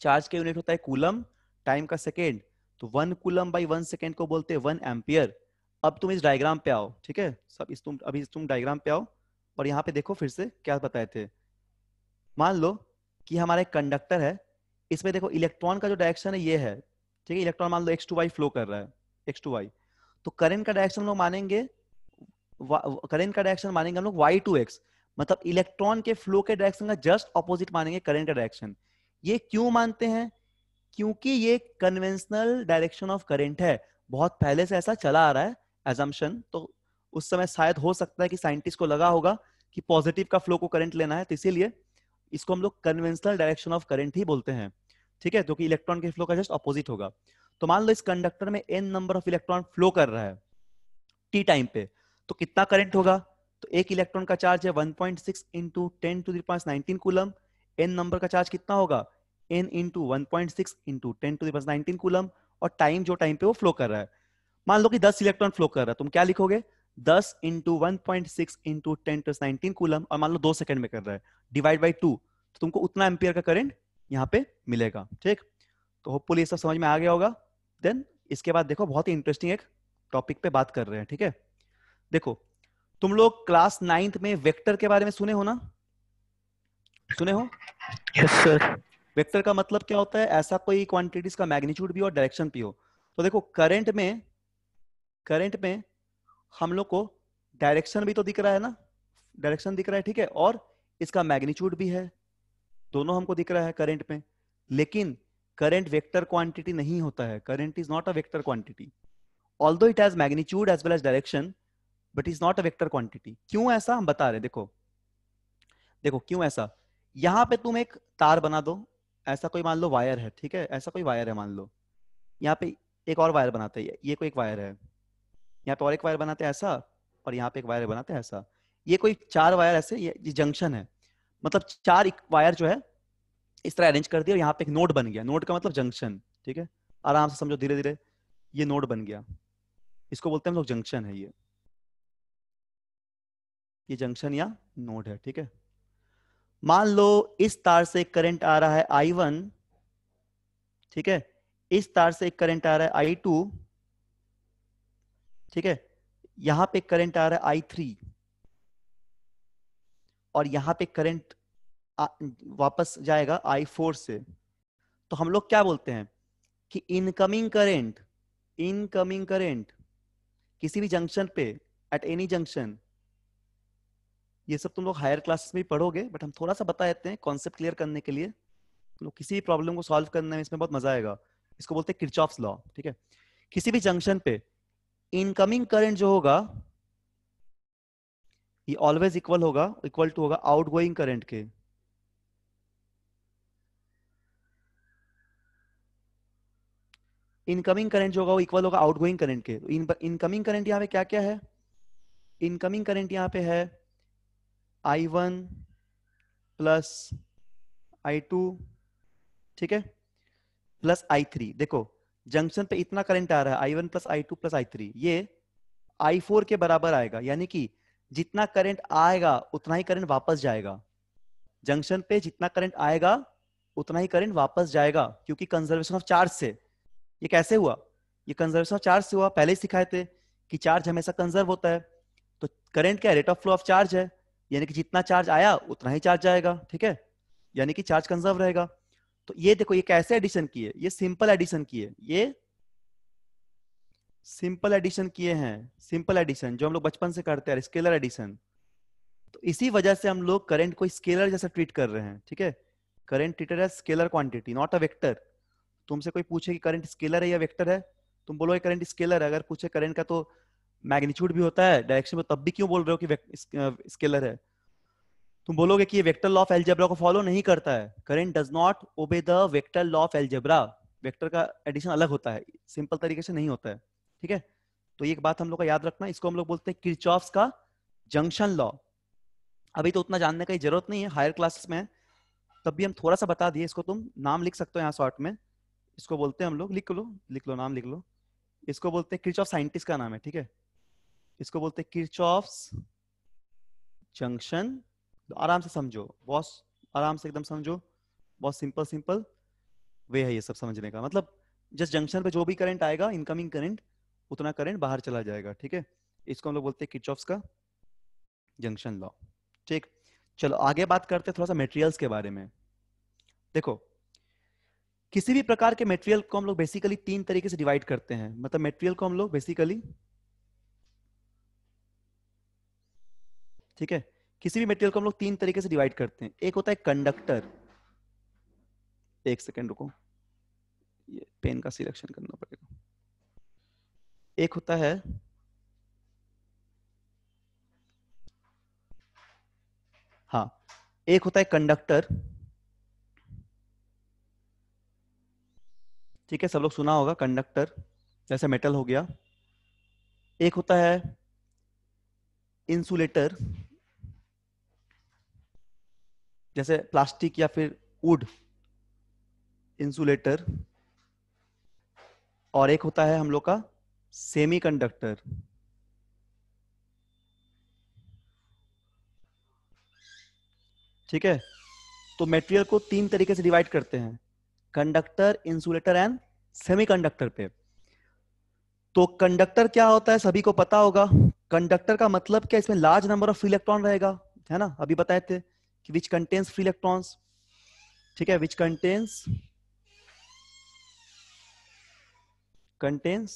चार्ज का यूनिट होता है कूलम टाइम का सेकेंड तो one coulomb by one second को बोलते हैं वन एम्पियर अब तुम इस डायग्राम पे आओ ठीक है सब इस तुम अभी तुम डायग्राम पे आओ और यहाँ पे देखो फिर से क्या बताए थे मान लो कि हमारा एक कंडक्टर है इसमें देखो इलेक्ट्रॉन का जो डायरेक्शन है ये है ठीक है इलेक्ट्रॉन मान लो एक्स टू वाई फ्लो कर रहा है एक्स टू वाई तो करेंट का डायरेक्शन लोग मानेंगे करेंट का डायरेक्शन मानेंगे हम लोग वाई टू एक्स मतलब इलेक्ट्रॉन के फ्लो के डायरेक्शन का जस्ट अपोजिट मानेंगे करेंट का डायरेक्शन ये क्यों मानते हैं क्योंकि ये कन्वेंशनल डायरेक्शन ऑफ करेंट है बहुत पहले से ऐसा चला आ रहा है एजम्पन तो उस समय शायद हो सकता है कि साइंटिस्ट को लगा होगा कि पॉजिटिव का फ्लो को करंट लेना है तो इसीलिए इसको हम लोग कन्वेंशनल डायरेक्शन ऑफ करंट ही बोलते हैं ठीक है जो कि इलेक्ट्रॉन के फ्लो का जस्ट अपोजिट होगा तो मान लो इस कंडक्टर में N number of electron flow कर रहा है टी टाइम पे तो कितना करंट होगा तो एक इलेक्ट्रॉन का चार्ज है 1.6 point six into ten to दास नाइनटीन कुलम एन नंबर का चार्ज कितना होगा N into one point six into ten to दास नाइनटीन कुलम और टाइम जो टाइम पे वो फ्लो कर रहा है मान लो कि 10 इलेक्ट्रॉन फ्लो कर रहा है तुम क्या लिखोगे 10 into one point six into ten to nineteen coulomb और मान लो दो सेकंड में कर रहा है डिवाइड बाई टू तो तुमको उतना एम्पियर का करंट यहाँ पे मिलेगा ठीक तो होपफुल ये सब समझ में आ गया होगा देन इसके बाद देखो बहुत ही इंटरेस्टिंग एक टॉपिक पे बात कर रहे हैं ठीक है देखो तुम लोग क्लास नाइन्थ में वेक्टर के बारे में सुने हो ना सुने हो यस yes, सर वेक्टर का मतलब क्या होता है ऐसा कोई क्वांटिटीज का मैग्नीट्यूड भी हो डायरेक्शन भी हो तो देखो करंट में करंट में हम लोग को डायरेक्शन भी तो दिख रहा है ना डायरेक्शन दिख रहा है ठीक है और इसका मैग्नीच्यूड भी है दोनों हमको दिख रहा है करंट में लेकिन करंट वेक्टर क्वांटिटी नहीं होता है current is not a vector quantity although it has magnitude as well as direction but is not a vector quantity क्यों ऐसा हम बता रहे देखो देखो क्यों ऐसा यहां पे तुम एक तार बना दो ऐसा कोई मान लो वायर है ठीक है ऐसा कोई वायर है मान लो यहाँ पे एक और वायर बनाते हैं ये कोई एक वायर है यहाँ पे और एक वायर बनाते हैं ऐसा और यहाँ पे एक वायर बनाते हैं ऐसा ये कोई चार वायर ऐसे ये, जंक्शन है मतलब चार वायर जो है इस तरह अरेंज कर दिया और यहाँ पे एक नोड बन गया नोड का मतलब जंक्शन ठीक है आराम से समझो धीरे धीरे ये नोड बन गया इसको बोलते हैं हम लोग जंक्शन है ये ये जंक्शन या नोड है ठीक है मान लो इस तार से करंट आ रहा है आई वन ठीक है इस तार से करंट आ रहा है आई टू ठीक है यहां पे करंट आ रहा है आई थ्री और यहां पे करंट वापस जाएगा आई फोर से तो हम लोग क्या बोलते हैं कि इनकमिंग करंट इनकमिंग करंट किसी भी जंक्शन पे एट एनी जंक्शन ये सब तुम लोग हायर क्लासेस में पढ़ोगे बट हम थोड़ा सा बता देते हैं कॉन्सेप्ट क्लियर करने के लिए तुम लोग किसी भी प्रॉब्लम को सॉल्व करने में इसमें बहुत मजा आएगा इसको बोलते हैं किरचॉफ्स लॉ ठीक है किसी भी जंक्शन पे इनकमिंग करंट जो होगा ये ऑलवेज इक्वल होगा इक्वल टू होगा आउटगोइंग करंट के इनकमिंग करंट जो होगा वो इक्वल होगा आउटगोइंग करंट के इनकमिंग करंट यहां पे क्या क्या है इनकमिंग करंट यहां पे है I one plus I two ठीक है प्लस आई थ्री देखो जंक्शन पे इतना करंट आ रहा है I one plus I two plus I three ये आई फोर के बराबर आएगा यानी कि जितना करंट आएगा उतना ही करंट वापस जाएगा जंक्शन पे जितना करंट आएगा उतना ही करंट वापस जाएगा क्योंकि कंजर्वेशन ऑफ चार्ज से ये कैसे हुआ ये कंजर्वेशन ऑफ चार्ज से हुआ पहले ही सिखाए थे कि चार्ज हमेशा कंजर्व होता है तो करंट क्या rate of flow of charge है यानी कि जितना चार्ज आया उतना ही चार्ज जाएगा ठीक है यानी कि चार्ज कंजर्व रहेगा तो ये देखो ये कैसे एडिशन किए ये सिंपल एडिशन किए ये सिंपल एडिशन किए हैं सिंपल एडिशन जो हम लोग बचपन से करते हैं स्केलर एडिशन तो इसी वजह से हम लोग करंट को स्केलर जैसा ट्रीट कर रहे हैं ठीक है करंट ट्रीटर है scalar quantity not a vector तुमसे कोई पूछे कि करंट स्केलर है या वेक्टर है तुम बोलो करंट स्केलर है अगर पूछे करंट का तो मैग्नीट्यूड भी होता है डायरेक्शन में तब भी क्यों बोल रहे हो कि स्केलर uh, है तुम बोलोगे कि ये वेक्टर लॉ ऑफ एल्जेब्रा को फॉलो नहीं करता है current does not obey the vector law of algebra vector का एडिशन अलग होता है सिंपल तरीके से नहीं होता है ठीक है तो एक बात हम लोग का याद रखना इसको हम लोग बोलते हैं किरचॉफ्स का जंक्शन लॉ अभी तो उतना जानने का जरूरत नहीं है हायर क्लासेस में तब भी हम थोड़ा सा बता दिए इसको तुम नाम लिख सकते हो यहाँ शॉर्ट में इसको बोलते हैं हम लोग लिख लो लिख लो नाम लिख लो इसको बोलते हैं किरच ऑफ साइंटिस्ट का नाम है ठीक है इसको बोलते हैं किरच जंक्शन तो आराम से समझो बॉस आराम से एकदम समझो बहुत सिंपल सिंपल वे है ये सब समझने का मतलब जिस जंक्शन पे जो भी करंट आएगा इनकमिंग करंट उतना करंट बाहर चला जाएगा ठीक है इसको हम लोग बोलते हैं किचॉफ्स का जंक्शन लॉ ठीक चलो आगे बात करते हैं थोड़ा सा मेटेरियल्स के बारे में देखो किसी भी प्रकार के मेटेरियल को हम लोग बेसिकली तीन तरीके से डिवाइड करते हैं मतलब मेटेरियल को हम लोग बेसिकली ठीक है किसी भी मेटेरियल को हम लोग तीन तरीके से डिवाइड करते हैं एक होता है कंडक्टर एक सेकेंड रुको ये पेन का सिलेक्शन करना पड़ेगा एक होता है हाँ एक होता है कंडक्टर ठीक है सब लोग सुना होगा कंडक्टर जैसे मेटल हो गया एक होता है इंसुलेटर जैसे प्लास्टिक या फिर वुड इंसुलेटर और एक होता है हम लोग का सेमीकंडक्टर ठीक है तो मटेरियल को तीन तरीके से डिवाइड करते हैं कंडक्टर इंसुलेटर एंड सेमीकंडक्टर पे तो कंडक्टर क्या होता है सभी को पता होगा कंडक्टर का मतलब क्या इसमें लार्ज नंबर ऑफ इलेक्ट्रॉन रहेगा है ना अभी बताए थे विच कंटेन्स फ्री इलेक्ट्रॉन्स ठीक है which contains contains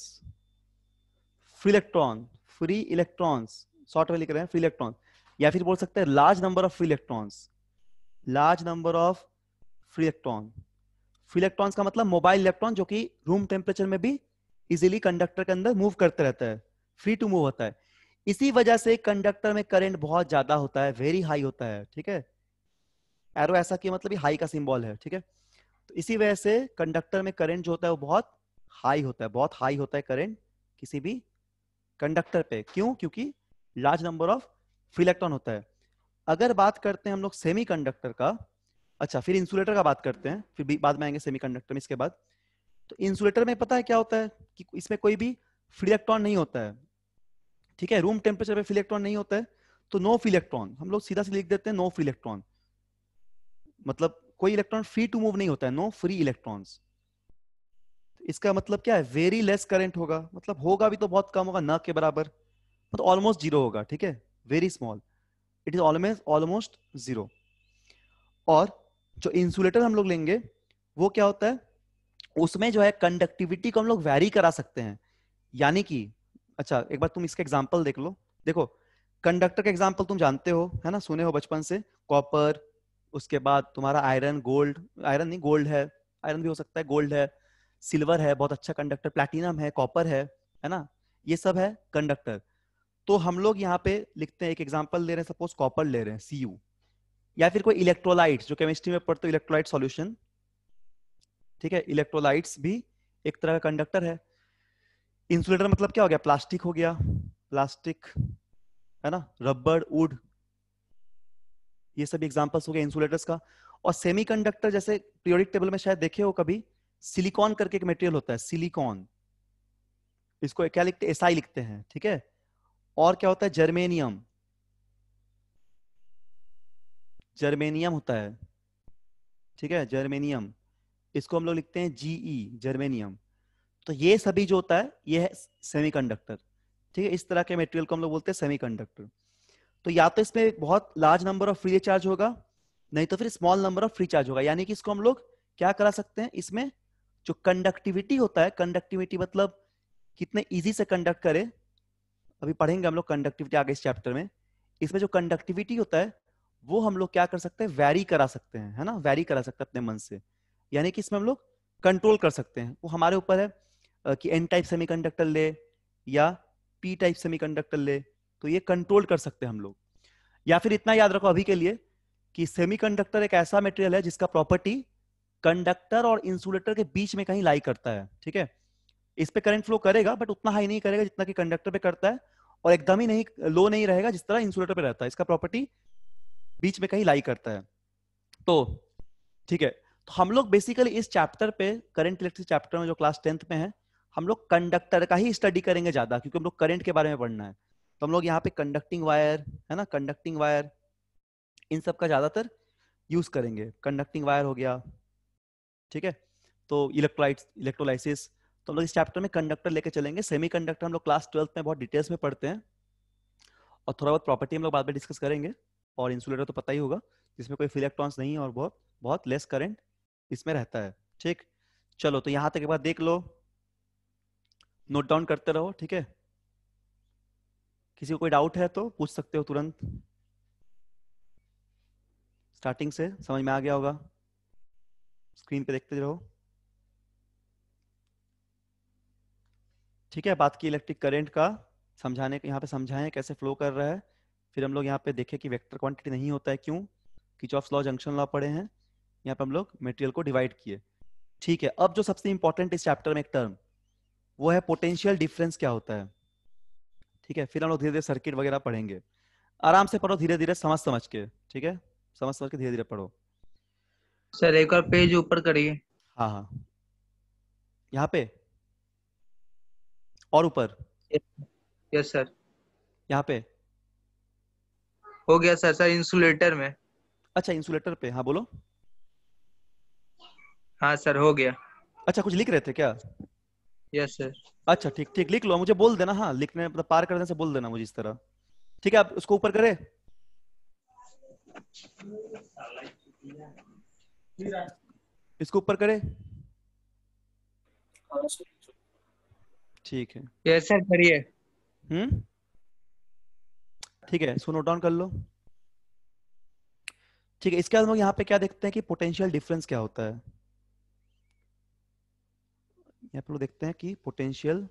free electron free electrons short में लिख रहे हैं फ्री इलेक्ट्रॉन या फिर बोल सकते हैं large number of free electrons large number of free electron free electrons का मतलब मोबाइल इलेक्ट्रॉन जो कि रूम टेम्परेचर में भी इजिली कंडक्टर के अंदर मूव करते रहता है फ्री टू मूव होता है इसी वजह से कंडक्टर में करंट बहुत ज्यादा होता है वेरी हाई होता है ठीक है एरो ऐसा किया मतलब हाई का सिंबल है ठीक है तो इसी वजह से कंडक्टर में करंट जो होता है वो बहुत हाई होता है बहुत हाई होता है करंट किसी भी कंडक्टर पे क्यों क्योंकि large number of free electron होता है अगर बात करते हैं हम लोग सेमी कंडक्टर का अच्छा फिर इंसुलेटर का बात करते हैं फिर बाद में आएंगे सेमी कंडक्टर में इसके बाद तो इंसुलेटर में पता है क्या होता है कि इसमें कोई भी फ्री इलेक्ट्रॉन नहीं होता है ठीक है रूम टेम्परेचर पे फ्री इलेक्ट्रॉन नहीं होता है तो नो फ्री इलेक्ट्रॉन हम लोग सीधा से लिख देते हैं नो फ्री इलेक्ट्रॉन मतलब कोई इलेक्ट्रॉन फ्री टू मूव नहीं होता है नो फ्री इलेक्ट्रॉन्स इसका मतलब क्या है वेरी लेस करंट होगा मतलब होगा भी तो बहुत कम होगा ना के बराबर मतलब ऑलमोस्ट जीरो होगा ठीक है very small it is almost almost zero और जो इंसुलेटर हम लोग लेंगे वो क्या होता है उसमें जो है कंडक्टिविटी को हम लोग वेरी करा सकते हैं यानी कि अच्छा एक बार तुम इसका एग्जाम्पल देख लो देखो कंडक्टर का एग्जाम्पल तुम जानते हो है ना सुने हो बचपन से कॉपर उसके बाद तुम्हारा आयरन गोल्ड आयरन नहीं गोल्ड है आयरन भी हो सकता है गोल्ड है सिल्वर है बहुत अच्छा कंडक्टर प्लेटिनम है कॉपर है है ना ये सब है कंडक्टर तो हम लोग यहाँ पे लिखते हैं एक एग्जाम्पल ले रहे हैं सपोज कॉपर ले रहे हैं सी या फिर कोई इलेक्ट्रोलाइट जो केमिस्ट्री में पढ़ते हो इलेक्ट्रोलाइट सोल्यूशन ठीक है इलेक्ट्रोलाइट्स भी एक तरह का कंडक्टर है इंसुलेटर मतलब क्या हो गया प्लास्टिक हो गया प्लास्टिक है ना रबड़ वुड ये सब एग्जाम्पल्स हो गए इंसुलेटर्स का और सेमीकंडक्टर जैसे पीरियोडिक टेबल में शायद देखे हो कभी सिलिकॉन करके एक मटेरियल होता है सिलिकॉन इसको क्या लिखते एसआई लिखते हैं ठीक है और क्या होता है जर्मेनियम जर्मेनियम होता है ठीक है जर्मेनियम इसको हम लोग लिखते हैं जीई जर्मेनियम e, तो ये सभी जो होता है ये है सेमी ठीक है इस तरह के मेटेरियल को हम लोग बोलते हैं सेमी तो या तो इसमें बहुत large number of free charge होगा नहीं तो फिर small number of free charge होगा यानी कि इसको हम लोग क्या करा सकते हैं इसमें जो कंडक्टिविटी होता है कंडक्टिविटी मतलब कितने इजी से कंडक्ट करे अभी पढ़ेंगे हम लोग कंडक्टिविटी आगे इस चैप्टर में इसमें जो कंडक्टिविटी होता है वो हम लोग क्या कर सकते हैं वैरी करा सकते हैं है ना वैरी करा सकते हैं अपने मन से यानी कि इसमें हम लोग कंट्रोल कर सकते हैं वो हमारे ऊपर है कि एन टाइप सेमी ले या पी टाइप सेमी ले तो ये कंट्रोल कर सकते हैं हम लोग या फिर इतना याद रखो अभी के लिए कि सेमीकंडक्टर एक ऐसा मटेरियल है जिसका प्रॉपर्टी कंडक्टर और इंसुलेटर के बीच में कहीं लाई करता है ठीक है इस पे करंट फ्लो करेगा बट उतना हाई नहीं करेगा जितना कि कंडक्टर पे करता है और एकदम ही नहीं लो नहीं रहेगा जिस तरह इंसुलेटर पे रहता है इसका प्रॉपर्टी बीच में कहीं लाई करता है तो ठीक है तो हम लोग बेसिकली इस चैप्टर पे करंट इलेक्ट्रिक चैप्टर में जो क्लास टेंथ में है हम लोग कंडक्टर का ही स्टडी करेंगे ज्यादा क्योंकि हम लोग करंट के बारे में पढ़ना है तो हम लोग यहाँ पे कंडक्टिंग वायर है ना कंडक्टिंग वायर इन सब का ज़्यादातर यूज करेंगे कंडक्टिंग वायर हो गया ठीक है तो इलेक्ट्रोलाइट इलेक्ट्रोलाइसिस तो हम लोग इस चैप्टर में कंडक्टर लेके चलेंगे सेमी कंडक्टर हम लोग क्लास ट्वेल्थ में बहुत डिटेल्स में पढ़ते हैं और थोड़ा बहुत प्रॉपर्टी हम लोग बाद में डिस्कस करेंगे और इंसुलेटर तो पता ही होगा जिसमें कोई फिलेक्ट्रॉन्स इलेक्ट्रॉन्स नहीं है और बहुत बहुत लेस करंट इसमें रहता है ठीक चलो तो यहाँ तक एक बार देख लो नोट डाउन करते रहो ठीक है किसी को कोई डाउट है तो पूछ सकते हो तुरंत स्टार्टिंग से समझ में आ गया होगा स्क्रीन पे देखते रहो ठीक है बात की इलेक्ट्रिक करंट का समझाने यहाँ पे समझाएं कैसे फ्लो कर रहा है फिर हम लोग यहाँ पे देखें कि वेक्टर क्वांटिटी नहीं होता है क्यों किच ऑफ लॉ जंक्शन लॉ पढ़े हैं यहाँ पे हम लोग मेटेरियल को डिवाइड किए ठीक है अब जो सबसे इंपॉर्टेंट इस चैप्टर में एक टर्म वो है पोटेंशियल डिफरेंस क्या होता है ठीक है फिर हम लोग धीरे धीरे सर्किट वगैरह पढ़ेंगे आराम से पढ़ो धीरे धीरे समझ समझ के ठीक है समझ समझ के धीरे धीरे पढ़ो सर एक और पेज ऊपर करिए हाँ हाँ यहाँ पे और ऊपर यस सर यहाँ पे हो गया सर सर इंसुलेटर में अच्छा इंसुलेटर पे हाँ बोलो हाँ सर हो गया अच्छा कुछ लिख रहे थे क्या यस सर अच्छा ठीक ठीक लिख लो मुझे बोल देना हाँ लिखने मतलब पार करने से बोल देना मुझे इस तरह ठीक है आप उसको ऊपर करें इसको ऊपर करें ठीक है यस सर करिए हम्म ठीक है सो नोट डाउन कर लो ठीक है इसके बाद हम यहाँ पे क्या देखते हैं कि पोटेंशियल डिफरेंस क्या होता है यहाँ पर लोग देखते हैं कि पोटेंशियल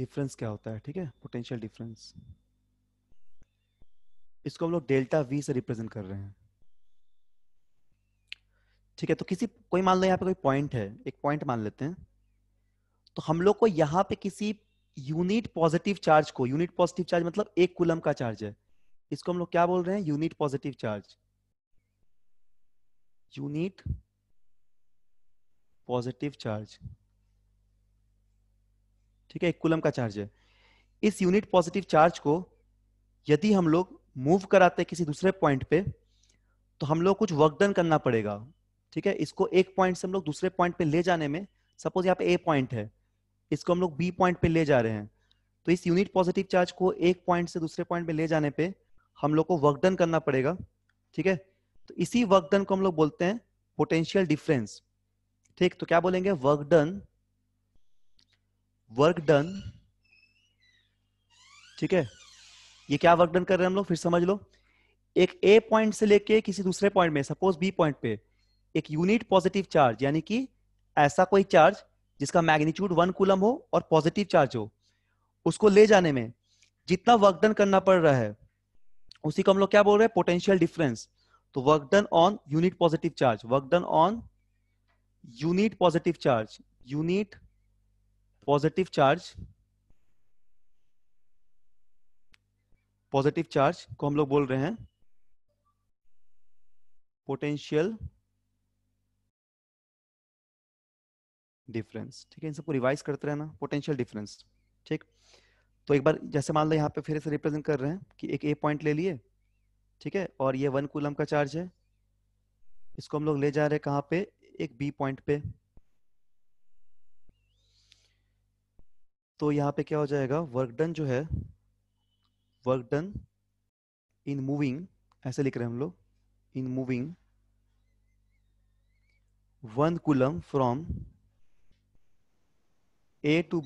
डिफरेंस क्या होता है ठीक है पोटेंशियल डिफरेंस इसको हम लोग डेल्टा वी से रिप्रेजेंट कर रहे हैं ठीक है तो किसी कोई मान लो यहाँ पे कोई पॉइंट है एक पॉइंट मान लेते हैं तो हम लोग को यहाँ पे किसी यूनिट पॉजिटिव चार्ज को यूनिट पॉजिटिव चार्ज मतलब एक कुलम का चार्ज है इसको हम लोग क्या बोल रहे हैं unit positive charge you need positive charge ठीक है एक कुलम का चार्ज है इस यूनिट पॉजिटिव चार्ज को यदि हम लोग मूव कराते किसी दूसरे पॉइंट पे तो हम लोग कुछ वर्क डन करना पड़ेगा ठीक है इसको एक पॉइंट से हम लोग दूसरे पॉइंट पे ले जाने में सपोज यहाँ पे ए पॉइंट है इसको हम लोग बी पॉइंट पे ले जा रहे हैं तो इस यूनिट पॉजिटिव चार्ज को एक पॉइंट से दूसरे पॉइंट पे ले जाने पे हम लोग को वर्क डन करना पड़ेगा ठीक है तो इसी वर्क डन को हम लोग बोलते हैं पोटेंशियल डिफरेंस ठीक तो क्या बोलेंगे वर्क डन वर्क डन ठीक है ये क्या वर्क डन कर रहे हैं हम लोग फिर समझ लो एक ए पॉइंट से लेके किसी दूसरे पॉइंट में सपोज बी पॉइंट पे एक यूनिट पॉजिटिव चार्ज यानी कि ऐसा कोई चार्ज जिसका मैग्नीट्यूड वन कुलम हो और पॉजिटिव चार्ज हो उसको ले जाने में जितना वर्क डन करना पड़ रहा है उसी को हम लोग क्या बोल रहे हैं पोटेंशियल डिफरेंस तो work done on unit positive charge work done on unit positive charge unit positive charge positive charge को हम लोग बोल रहे हैं पोटेंशियल डिफरेंस ठीक है इन सबको रिवाइज करते रहना पोटेंशियल डिफरेंस ठीक तो एक बार जैसे मान लो यहां पे फिर से रिप्रेजेंट कर रहे हैं कि एक ए पॉइंट ले लिए ठीक है और ये वन कूलम का चार्ज है इसको हम लोग ले जा रहे हैं पे एक बी पॉइंट पे तो यहां पे क्या हो जाएगा वर्क डन जो है वर्क डन इन मूविंग ऐसे लिख रहे हैं हम लोग in moving one coulomb from A to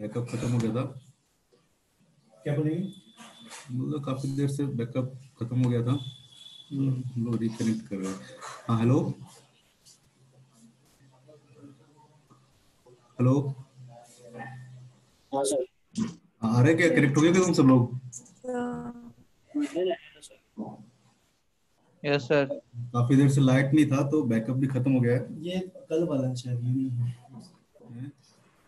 backup खत्म हो गया था क्या बोलेंगे मतलब काफी देर से बैकअप खत्म हो गया था हम्म। हम लोग रिकनेक्ट कर रहे हैं हाँ हेलो हेलो हाँ सर आ रहे क्या कनेक्ट हो गया तुम सब लोग हाँ। यस सर काफी देर से लाइट नहीं था तो बैकअप भी खत्म हो गया है ये कल वाला शायद ये नहीं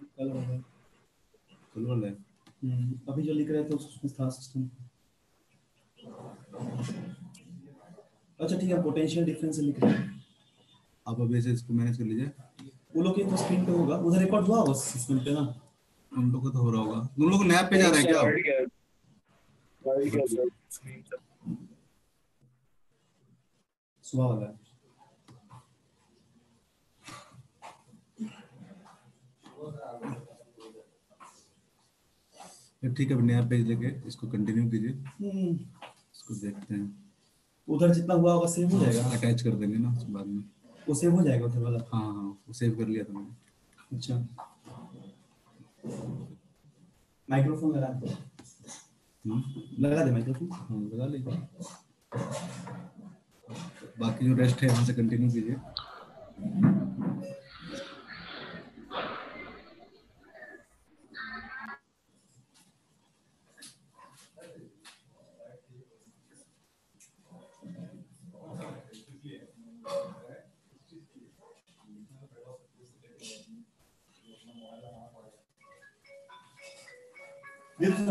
कल वाला कल वाला है हम्म, अभी जो लिख रहे थे उसमें था सिस्टम अच्छा ठीक है पोटेंशियल डिफरेंस लिख रहे हैं आप अब ऐसे इसको मैनेज कर लीजिए वो लोग तो स्क्रीन पे होगा उधर रिकॉर्ड हुआ होगा सिस्टम पे ना उन लोग का तो हो रहा होगा तुम लोग नैप पे जा रहे हैं क्या स्क्रीन सुबह वाला ठीक है नया पेज लेके इसको कंटिन्यू कीजिए हम्म। इसको देखते हैं उधर जितना हुआ होगा सेव हो हाँ, जाएगा अटैच कर देंगे ना बाद में वो सेव हो जाएगा उधर वाला हाँ हाँ वो सेव कर लिया था मैंने अच्छा माइक्रोफोन लगा दो लगा दे माइक्रोफोन हाँ लगा ले बाकी जो रेस्ट है यहाँ से कंटिन्यू कीजिए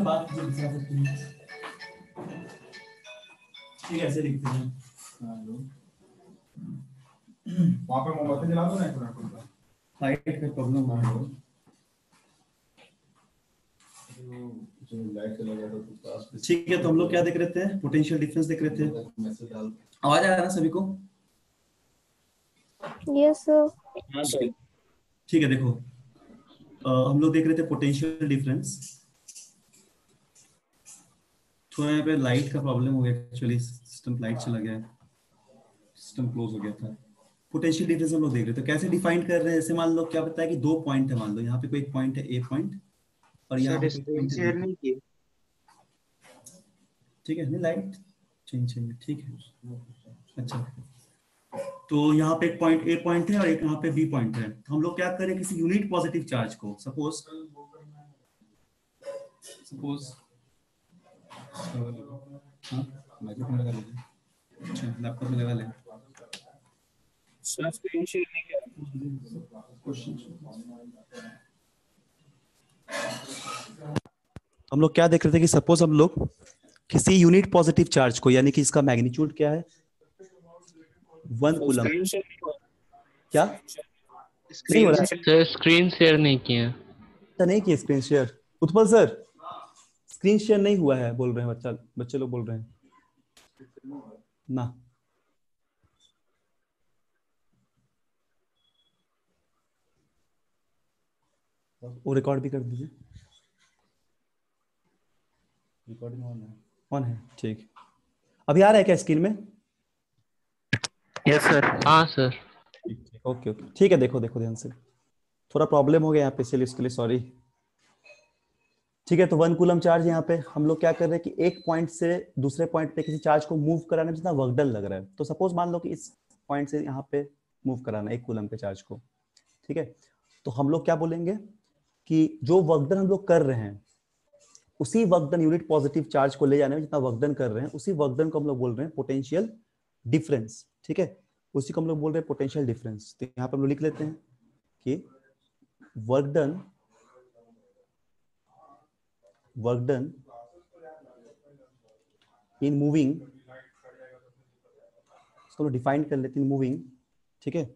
बात ठीक है ऐसे लिखते हैं वहां पे मोमबत्ती जला दो ना थोड़ा थोड़ा लाइट की प्रॉब्लम है ठीक है तो हम लोग क्या देख रहे थे पोटेंशियल डिफरेंस देख रहे थे आवाज आ रहा है सभी को यस हाँ, सर ठीक है देखो आ, हम लोग देख रहे थे पोटेंशियल डिफरेंस थोड़ा यहाँ पे लाइट का प्रॉब्लम हो गया एक्चुअली सिस्टम लाइट चला गया है सिस्टम क्लोज हो गया था पोटेंशियल डिफरेंस हम लोग देख रहे थे तो कैसे डिफाइन कर रहे हैं ऐसे मान लो क्या पता है कि दो पॉइंट है मान लो यहाँ पे कोई एक पॉइंट है ए पॉइंट और यहाँ शेयर नहीं किए ठीक है लाइट चेंज चेंज ठीक है अच्छा तो यहाँ पे एक पॉइंट ए पॉइंट है और एक यहाँ पे बी पॉइंट है तो हम लोग क्या करें किसी यूनिट पॉजिटिव चार्ज को सपोज सपोज माइक्रोफोन लगा लीजिए अच्छा लैपटॉप में लगा लें Substantial हम लोग क्या देख रहे थे कि सपोज हम लोग किसी यूनिट पॉजिटिव चार्ज को यानी कि इसका मैग्नीट्यूड क्या है वन कूलम क्या स्क्रीन हो रहा है स्क्रीन शेयर नहीं किया अच्छा नहीं किया screen share Utpal sir screen share नहीं हुआ है बोल रहे हैं बच्चा बच्चे लोग बोल रहे हैं ना वो रिकॉर्ड भी कर दीजिए रिकॉर्डिंग ऑन है ऑन है ठीक अभी आ रहा है क्या स्क्रीन में यस सर हाँ सर ओके ओके ठीक है देखो देखो ध्यान से थोड़ा प्रॉब्लम हो गया यहाँ पे इसलिए इसके लिए सॉरी ठीक है तो वन कुलम चार्ज यहाँ पे हम लोग क्या कर रहे हैं कि एक पॉइंट से दूसरे पॉइंट पे किसी चार्ज को मूव कराने में जितना वर्कडल लग रहा है तो सपोज मान लो कि इस पॉइंट से यहाँ पे मूव कराना एक कुलम के चार्ज को ठीक है तो हम लोग क्या बोलेंगे कि जो वर्कडन हम लोग कर रहे हैं उसी वर्कडन यूनिट पॉजिटिव चार्ज को ले जाने में जितना वर्कडन कर रहे हैं उसी वर्कडन को हम लोग बोल रहे हैं पोटेंशियल डिफरेंस ठीक है उसी को हम लोग बोल रहे हैं पोटेंशियल डिफरेंस तो यहां पर हम लोग लिख लेते हैं कि वर्कडन वर्कडन इन मूविंग इसको डिफाइन कर लेते हैं मूविंग ठीक है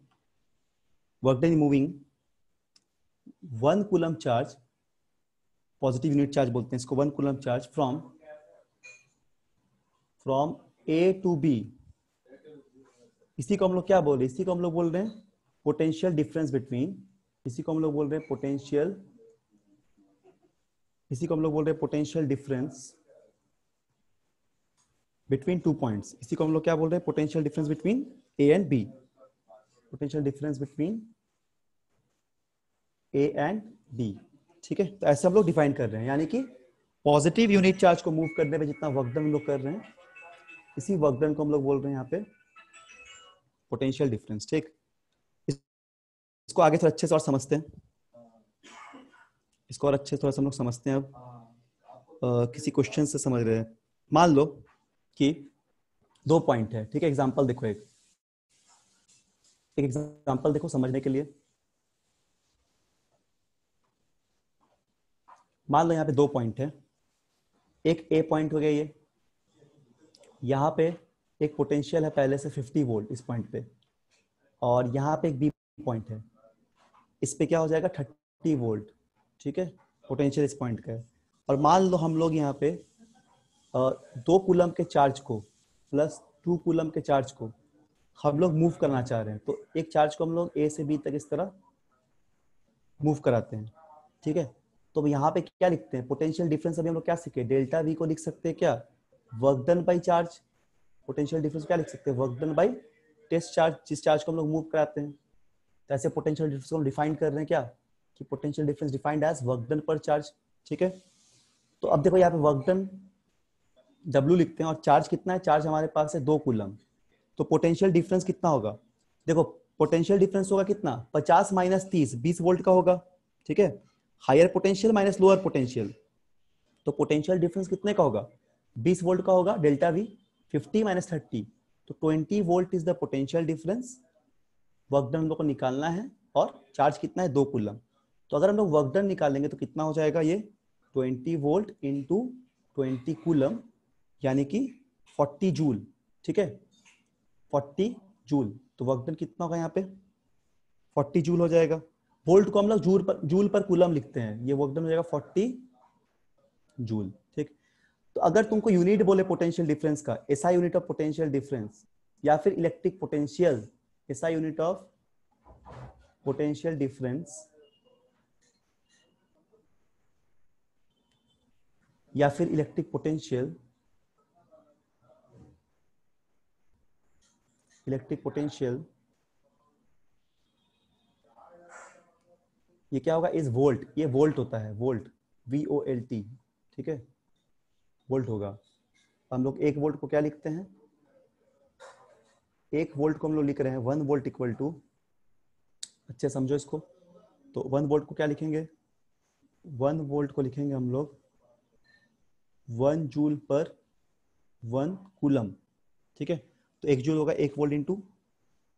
work done in moving one coulomb charge positive unit charge बोलते हैं इसको one coulomb charge from from A to B इसी को हम लोग क्या बोल रहे इसी को हम लोग बोल रहे हैं पोटेंशियल डिफरेंस बिटवीन इसी को हम लोग बोल रहे हैं पोटेंशियल इसी को हम लोग बोल रहे हैं potential difference between two points इसी को हम लोग क्या बोल रहे हैं potential difference between A and B potential difference between A and B ठीक है तो ऐसे हम लोग डिफाइन कर रहे हैं यानी कि पॉजिटिव यूनिट चार्ज को मूव करने में जितना वर्कडन हम लोग कर रहे हैं इसी वर्कडन को हम लोग बोल रहे हैं यहाँ पे पोटेंशियल डिफरेंस ठीक इसको आगे थोड़ा अच्छे से और समझते हैं इसको और अच्छे से थोड़ा सा हम लोग समझते हैं अब आ, किसी क्वेश्चन से समझ रहे हैं मान लो कि दो पॉइंट है ठीक है एग्जाम्पल देखो एक एग्जाम्पल देखो समझने के लिए मान लो यहाँ पे दो पॉइंट है एक ए पॉइंट हो गया ये यहाँ पे एक पोटेंशियल है पहले से 50 वोल्ट इस पॉइंट पे और यहाँ पे एक बी पॉइंट है इस पे क्या हो जाएगा 30 वोल्ट ठीक है पोटेंशियल इस पॉइंट का है और मान लो हम लोग यहाँ पे दो कुलम के चार्ज को प्लस टू कुलम के चार्ज को हम लोग मूव करना चाह रहे हैं तो एक चार्ज को हम लोग ए से बी तक इस तरह मूव कराते हैं ठीक है तो यहाँ पे क्या लिखते हैं पोटेंशियल डिफरेंस अभी हम लोग क्या सीखे डेल्टा वी को लिख सकते हैं क्या work done by charge potential difference क्या लिख सकते हैं work done by test charge जिस चार्ज को हम लोग मूव कराते हैं तो ऐसे पोटेंशियल डिफरेंस को हम डिफाइन कर रहे हैं क्या कि potential difference defined as work done per charge ठीक है तो अब देखो यहाँ पे वर्क डन डब्ल्यू लिखते हैं और चार्ज कितना है चार्ज हमारे पास है दो कुलम तो पोटेंशियल डिफरेंस कितना होगा देखो पोटेंशियल डिफरेंस होगा कितना पचास माइनस तीस बीस वोल्ट का होगा ठीक है higher potential minus lower potential तो पोटेंशियल डिफरेंस कितने का होगा 20 वोल्ट का होगा डेल्टा वी 50 माइनस थर्टी तो 20 volt is the potential difference work done हम लोग को निकालना है और चार्ज कितना है दो कुलम तो अगर हम लोग वर्कडन निकालेंगे तो कितना हो जाएगा ये 20 volt into twenty coulomb यानी कि 40 जूल ठीक है 40 जूल तो वर्कडन कितना होगा यहाँ पे 40 जूल हो जाएगा वोल्ट को हम लोग जूल पर जूल पर कूलम लिखते हैं ये वो एकदम जाएगा फोर्टी जूल ठीक तो अगर तुमको यूनिट बोले पोटेंशियल डिफरेंस का ऐसा यूनिट ऑफ पोटेंशियल डिफरेंस या फिर इलेक्ट्रिक पोटेंशियल ऐसा यूनिट ऑफ पोटेंशियल डिफरेंस या फिर इलेक्ट्रिक पोटेंशियल इलेक्ट्रिक पोटेंशियल ये क्या होगा इज वोल्ट ये वोल्ट होता है volt V O L T ठीक है वोल्ट होगा हम लोग एक वोल्ट को क्या लिखते हैं एक वोल्ट को हम लोग लिख रहे हैं वन वोल्ट इक्वल टू अच्छे समझो इसको तो वन वोल्ट को क्या लिखेंगे वन वोल्ट को लिखेंगे हम लोग one joule per one coulomb ठीक है तो एक जूल होगा एक वोल्ट इंटू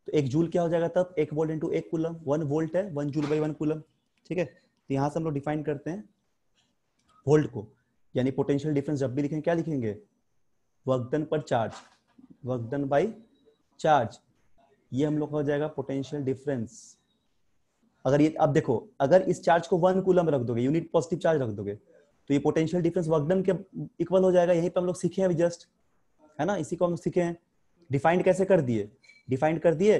तो एक जूल क्या हो जाएगा तब एक वोल्ट इंटू एक कुलम वन वोल्ट है one joule by one coulomb ठीक है तो यहां से हम लोग डिफाइन करते हैं वोल्ट को यानी पोटेंशियल डिफरेंस जब भी लिखेंगे क्या लिखेंगे वर्कडन पर चार्ज वर्कडन बाई चार्ज ये हम लोग का हो जाएगा पोटेंशियल डिफरेंस अगर ये अब देखो अगर इस चार्ज को वन कूलम रख दोगे यूनिट पॉजिटिव चार्ज रख दोगे तो ये पोटेंशियल डिफरेंस वर्कडन के इक्वल हो जाएगा यहीं पर हम लोग सीखे हैं जस्ट है ना इसी को हम सीखे हैं डिफाइंड कैसे कर दिए डिफाइंड कर दिए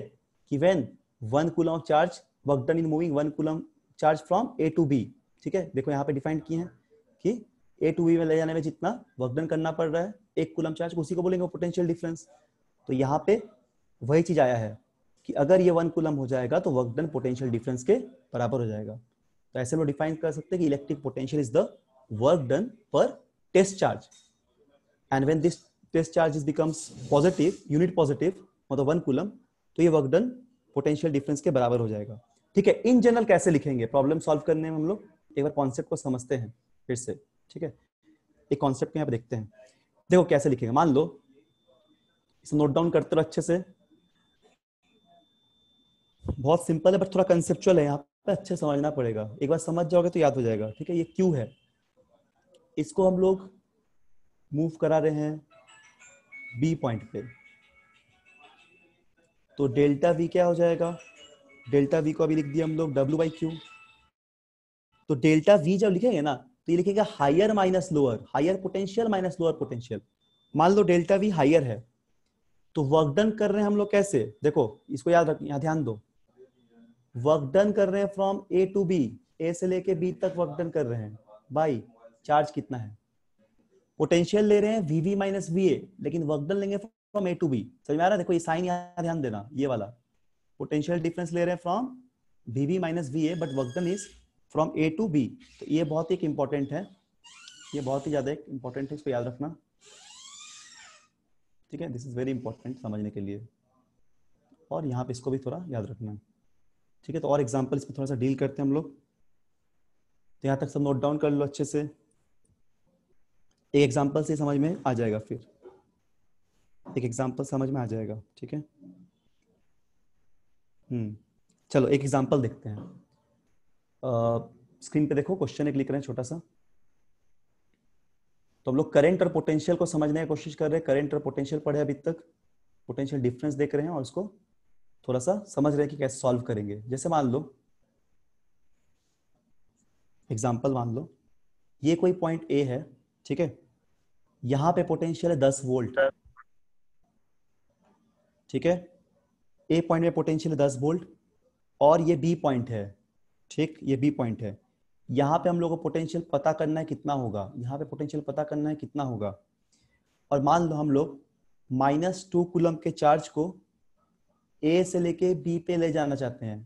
कि when one coulomb of charge work done in moving one coulomb charge from A to B ठीक है देखो यहाँ पे डिफाइन किए हैं कि ए टू बी में ले जाने में जितना वर्कडन करना पड़ रहा है एक कुलम चार्ज उसी को बोलेंगे पोटेंशियल डिफरेंस तो यहाँ पे वही चीज आया है कि अगर ये वन कुलम हो जाएगा तो वर्कडन पोटेंशियल डिफरेंस के बराबर हो जाएगा तो ऐसे में लोग डिफाइन कर सकते हैं कि electric potential is the work done per test charge and when this test charge is becomes positive unit positive मतलब वन कुलम तो ये वर्क डन पोटेंशियल डिफरेंस के बराबर हो जाएगा ठीक है इन जनरल कैसे लिखेंगे प्रॉब्लम सॉल्व करने में हम लोग एक बार कॉन्सेप्ट को समझते हैं फिर से ठीक है एक कॉन्सेप्ट को यहाँ पे देखते हैं देखो कैसे लिखेंगे मान लो इसे नोट डाउन करते रहो अच्छे से बहुत सिंपल है बट थोड़ा कंसेप्चुअल है यहाँ पे अच्छे समझना पड़ेगा एक बार समझ जाओगे तो याद हो जाएगा ठीक है ये क्यू है इसको हम लोग मूव करा रहे हैं बी पॉइंट पे तो डेल्टा वी क्या हो जाएगा डेल्टा वी को अभी लिख दिया हम लोग डब्ल्यू बाई क्यू तो डेल्टा वी जब लिखेंगे ना तो ये लिखेगा higher minus lower higher potential minus lower potential मान लो डेल्टा वी हायर है तो वर्क डन कर रहे हैं हम लोग कैसे देखो इसको याद रख यहां ध्यान दो वर्क डन कर रहे हैं from A to B A से लेके बी तक वर्क डन कर रहे हैं बाई चार्ज कितना है पोटेंशियल ले रहे हैं वीवी माइनस वी ए लेकिन वर्क डन लेंगे फ्रॉम ए टू बी समझ में आ रहा है देखो ये साइन यहां ध्यान देना ये वाला पोटेंशियल डिफरेंस ले रहे हैं from V minus V A but work done is from A to B तो ये बहुत ही इंपॉर्टेंट है ये बहुत ही ज्यादा इंपॉर्टेंट है इसको याद रखना ठीक है दिस इज वेरी इंपॉर्टेंट समझने के लिए और यहाँ पे इसको भी थोड़ा याद रखना है ठीक है तो और एग्जाम्पल्स इसमें थोड़ा सा डील करते हैं हम लोग तो यहाँ तक सब नोट डाउन कर लो अच्छे से एक एग्जाम्पल से समझ में आ जाएगा फिर एक एग्जाम्पल समझ में आ जाएगा ठीक है हम्म। चलो एक एग्जाम्पल देखते हैं स्क्रीन पे देखो क्वेश्चन एक लिख रहे हैं छोटा सा तो हम लोग करेंट और पोटेंशियल को समझने की कोशिश कर रहे हैं करेंट और पोटेंशियल पढ़े अभी तक पोटेंशियल डिफरेंस देख रहे हैं और उसको थोड़ा सा समझ रहे हैं कि कैसे सॉल्व करेंगे जैसे मान लो एग्जाम्पल मान लो ये कोई पॉइंट ए है ठीक है यहां पे पोटेंशियल है दस वोल्ट ठीक है ए पॉइंट में पोटेंशियल दस वोल्ट और ये बी पॉइंट है ठीक ये बी पॉइंट है यहाँ पे हम लोग को पोटेंशियल पता करना है कितना होगा यहाँ पे पोटेंशियल पता करना है कितना होगा और मान लो हम लोग माइनस टू कुलम के चार्ज को ए से लेके बी पे ले जाना चाहते हैं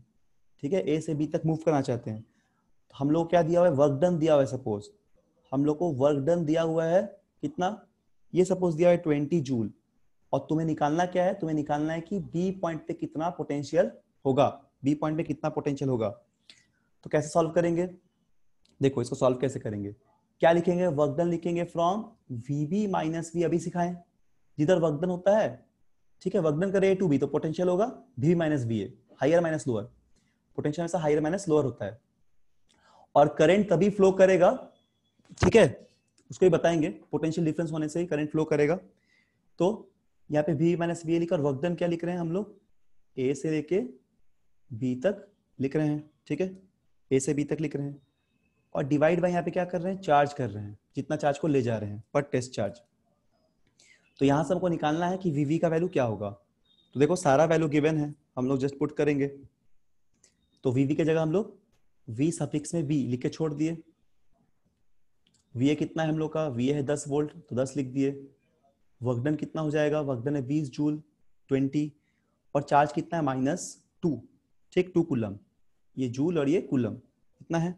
ठीक है ए से बी तक मूव करना चाहते हैं तो हम लोग क्या दिया हुआ है वर्क डन दिया हुआ है सपोज हम लोग को वर्क डन दिया हुआ है कितना ये सपोज दिया हुआ है ट्वेंटी जूल और तुम्हें निकालना क्या है तुम्हें निकालना है कि बी पॉइंट पे कितना पोटेंशियल होगा बी पॉइंट पे कितना पोटेंशियल होगा तो कैसे सॉल्व करेंगे देखो इसको सॉल्व कैसे करेंगे क्या लिखेंगे वर्कडन लिखेंगे from V B minus V अभी सिखाए जिधर वर्कडन होता है ठीक है वर्कडन करे टू बी तो पोटेंशियल होगा B minus B A higher minus lower potential हमेशा हायर माइनस लोअर होता है और करंट तभी फ्लो करेगा ठीक है उसको ही बताएंगे पोटेंशियल डिफरेंस होने से ही करंट फ्लो करेगा तो यहाँ पे बी माइनस बी लिखा और वर्कडन क्या लिख रहे हैं हम लोग ए से लेके बी तक लिख रहे हैं ठीक है ए से बी तक लिख रहे हैं और डिवाइड बाय यहाँ पे क्या कर रहे हैं चार्ज कर रहे हैं जितना चार्ज को ले जा रहे हैं पर टेस्ट चार्ज तो यहाँ से हमको निकालना है कि वी वी का वैल्यू क्या होगा तो देखो सारा वैल्यू गिवन है हम लोग जस्ट पुट करेंगे तो वी वी की जगह हम लोग वी सफिक्स में बी लिख के छोड़ दिए वी ए कितना है हम लोग का वी ए है दस वोल्ट तो दस लिख दिए वर्कडन कितना हो जाएगा वर्कडन है बीस जूल ट्वेंटी और चार्ज कितना है माइनस टू ठीक टू कुलम ये जूल और ये कुलम कितना है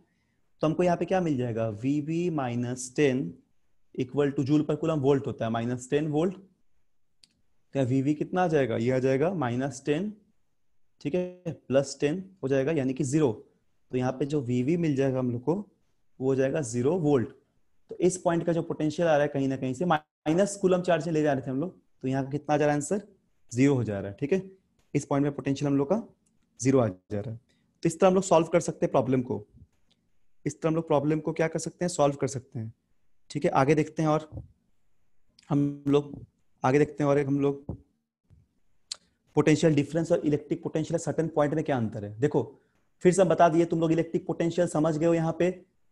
तो हमको यहाँ पे क्या मिल जाएगा V B minus ten equal to joule per coulomb volt होता है माइनस टेन वोल्ट तो वी वी कितना आ जाएगा ये आ जाएगा माइनस टेन ठीक है प्लस टेन हो जाएगा यानी कि जीरो तो यहाँ पे जो वी वी मिल जाएगा हम लोग को वो हो जाएगा जीरो वोल्ट तो इस पॉइंट का जो पोटेंशियल आ रहा है कहीं ना कहीं से माइनस माइनस कुलम चार्ज ले जा रहे थे हम लोग तो यहाँ कितना आ जा रहा है आंसर जीरो हो जा रहा है ठीक है इस पॉइंट में पोटेंशियल हम लोग का जीरो आ जा रहा है तो इस तरह हम लोग सॉल्व कर सकते हैं प्रॉब्लम को इस तरह हम लोग प्रॉब्लम को क्या कर सकते हैं सॉल्व कर सकते हैं ठीक है आगे देखते हैं और हम लोग आगे देखते हैं और एक हम लोग पोटेंशियल डिफरेंस और इलेक्ट्रिक पोटेंशियल सर्टन पॉइंट में क्या अंतर है देखो फिर से बता दिए तुम लोग इलेक्ट्रिक पोटेंशियल समझ गए हो यहाँ पे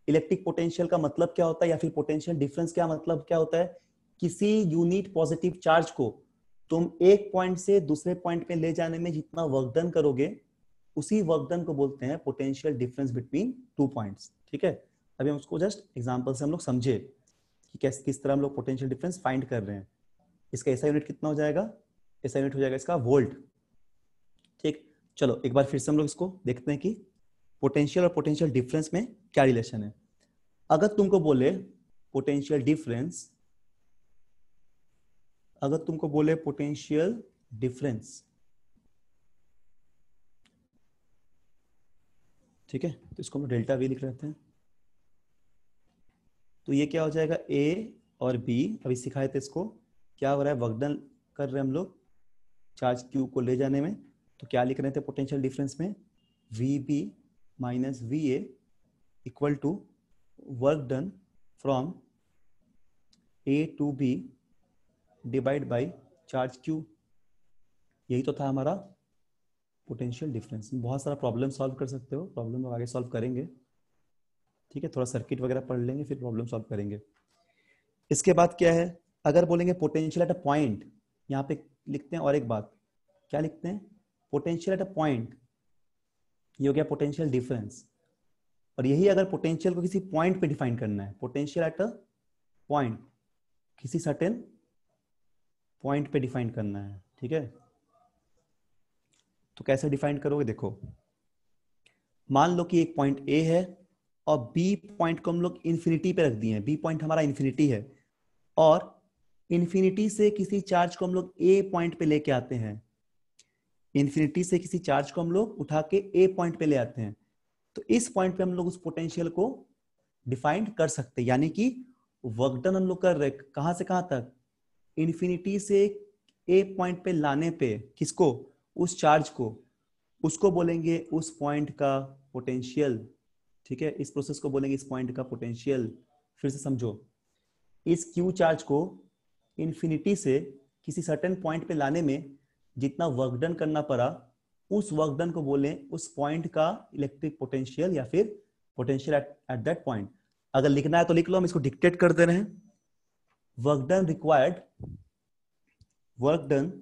इलेक्ट्रिक पोटेंशियल का मतलब क्या होता है या फिर पोटेंशियल डिफरेंस क्या मतलब क्या होता है किसी यूनिट पॉजिटिव चार्ज को तुम एक पॉइंट से दूसरे पॉइंट पे ले जाने में जितना वर्कडन करोगे उसी वर्कडन को बोलते हैं potential difference between two points ठीक है अभी हम उसको जस्ट एग्जांपल से हम लोग समझे कि कैसे किस तरह हम लोग पोटेंशियल डिफरेंस फाइंड कर रहे हैं इसका ऐसा यूनिट कितना हो जाएगा ऐसा यूनिट हो जाएगा इसका वोल्ट ठीक चलो एक बार फिर से हम लोग इसको देखते हैं कि पोटेंशियल और पोटेंशियल डिफरेंस में क्या रिलेशन है अगर तुमको बोले पोटेंशियल डिफरेंस अगर तुमको बोले पोटेंशियल डिफरेंस ठीक है तो इसको हम डेल्टा वी लिख लेते हैं तो ये क्या हो जाएगा ए और बी अभी सिखाए थे इसको क्या हो रहा है वर्कडन कर रहे हैं हम लोग चार्ज क्यू को ले जाने में तो क्या लिख रहे थे पोटेंशियल डिफरेंस में V B minus V A equal to work done from A to B divide by charge Q यही तो था हमारा पोटेंशियल डिफरेंस बहुत सारा प्रॉब्लम सॉल्व कर सकते हो प्रॉब्लम आगे सॉल्व करेंगे ठीक है थोड़ा सर्किट वगैरह पढ़ लेंगे फिर प्रॉब्लम सॉल्व करेंगे इसके बाद क्या है अगर बोलेंगे पोटेंशियल एट अ पॉइंट यहाँ पे लिखते हैं और एक बात क्या लिखते हैं पोटेंशियल एट अ पॉइंट ये हो गया पोटेंशियल डिफरेंस और यही अगर पोटेंशियल को किसी पॉइंट पे डिफाइन करना है पोटेंशियल एट अ पॉइंट किसी सर्टेन पॉइंट पे डिफाइन करना है ठीक है तो कैसे डिफाइन करोगे देखो मान लो कि एक पॉइंट ए है और बी पॉइंट को हम लोग इन्फिनिटी पे रख दिए हैं बी पॉइंट हमारा इन्फिनिटी है और इन्फिनिटी से किसी चार्ज को हम लोग ए पॉइंट पे लेके आते हैं इन्फिनिटी से किसी चार्ज को हम लोग उठा के ए पॉइंट पे ले आते हैं तो इस पॉइंट पे हम लोग उस पोटेंशियल को डिफाइंड कर सकते हैं यानी कि वर्कडन हम लोग कर रहे कहां से कहां तक इन्फिनिटी से ए पॉइंट पे लाने पे किसको उस चार्ज को उसको बोलेंगे उस पॉइंट का पोटेंशियल ठीक है इस प्रोसेस को बोलेंगे इस पॉइंट का पोटेंशियल फिर से समझो इस क्यू चार्ज को इन्फिनिटी से किसी सर्टेन पॉइंट पे लाने में जितना वर्क डन करना पड़ा उस वर्क डन को बोले उस पॉइंट का इलेक्ट्रिक पोटेंशियल या फिर पोटेंशियल एट दैट पॉइंट अगर लिखना है तो लिख लो हम इसको डिक्टेट कर दे रहे हैं work done required work done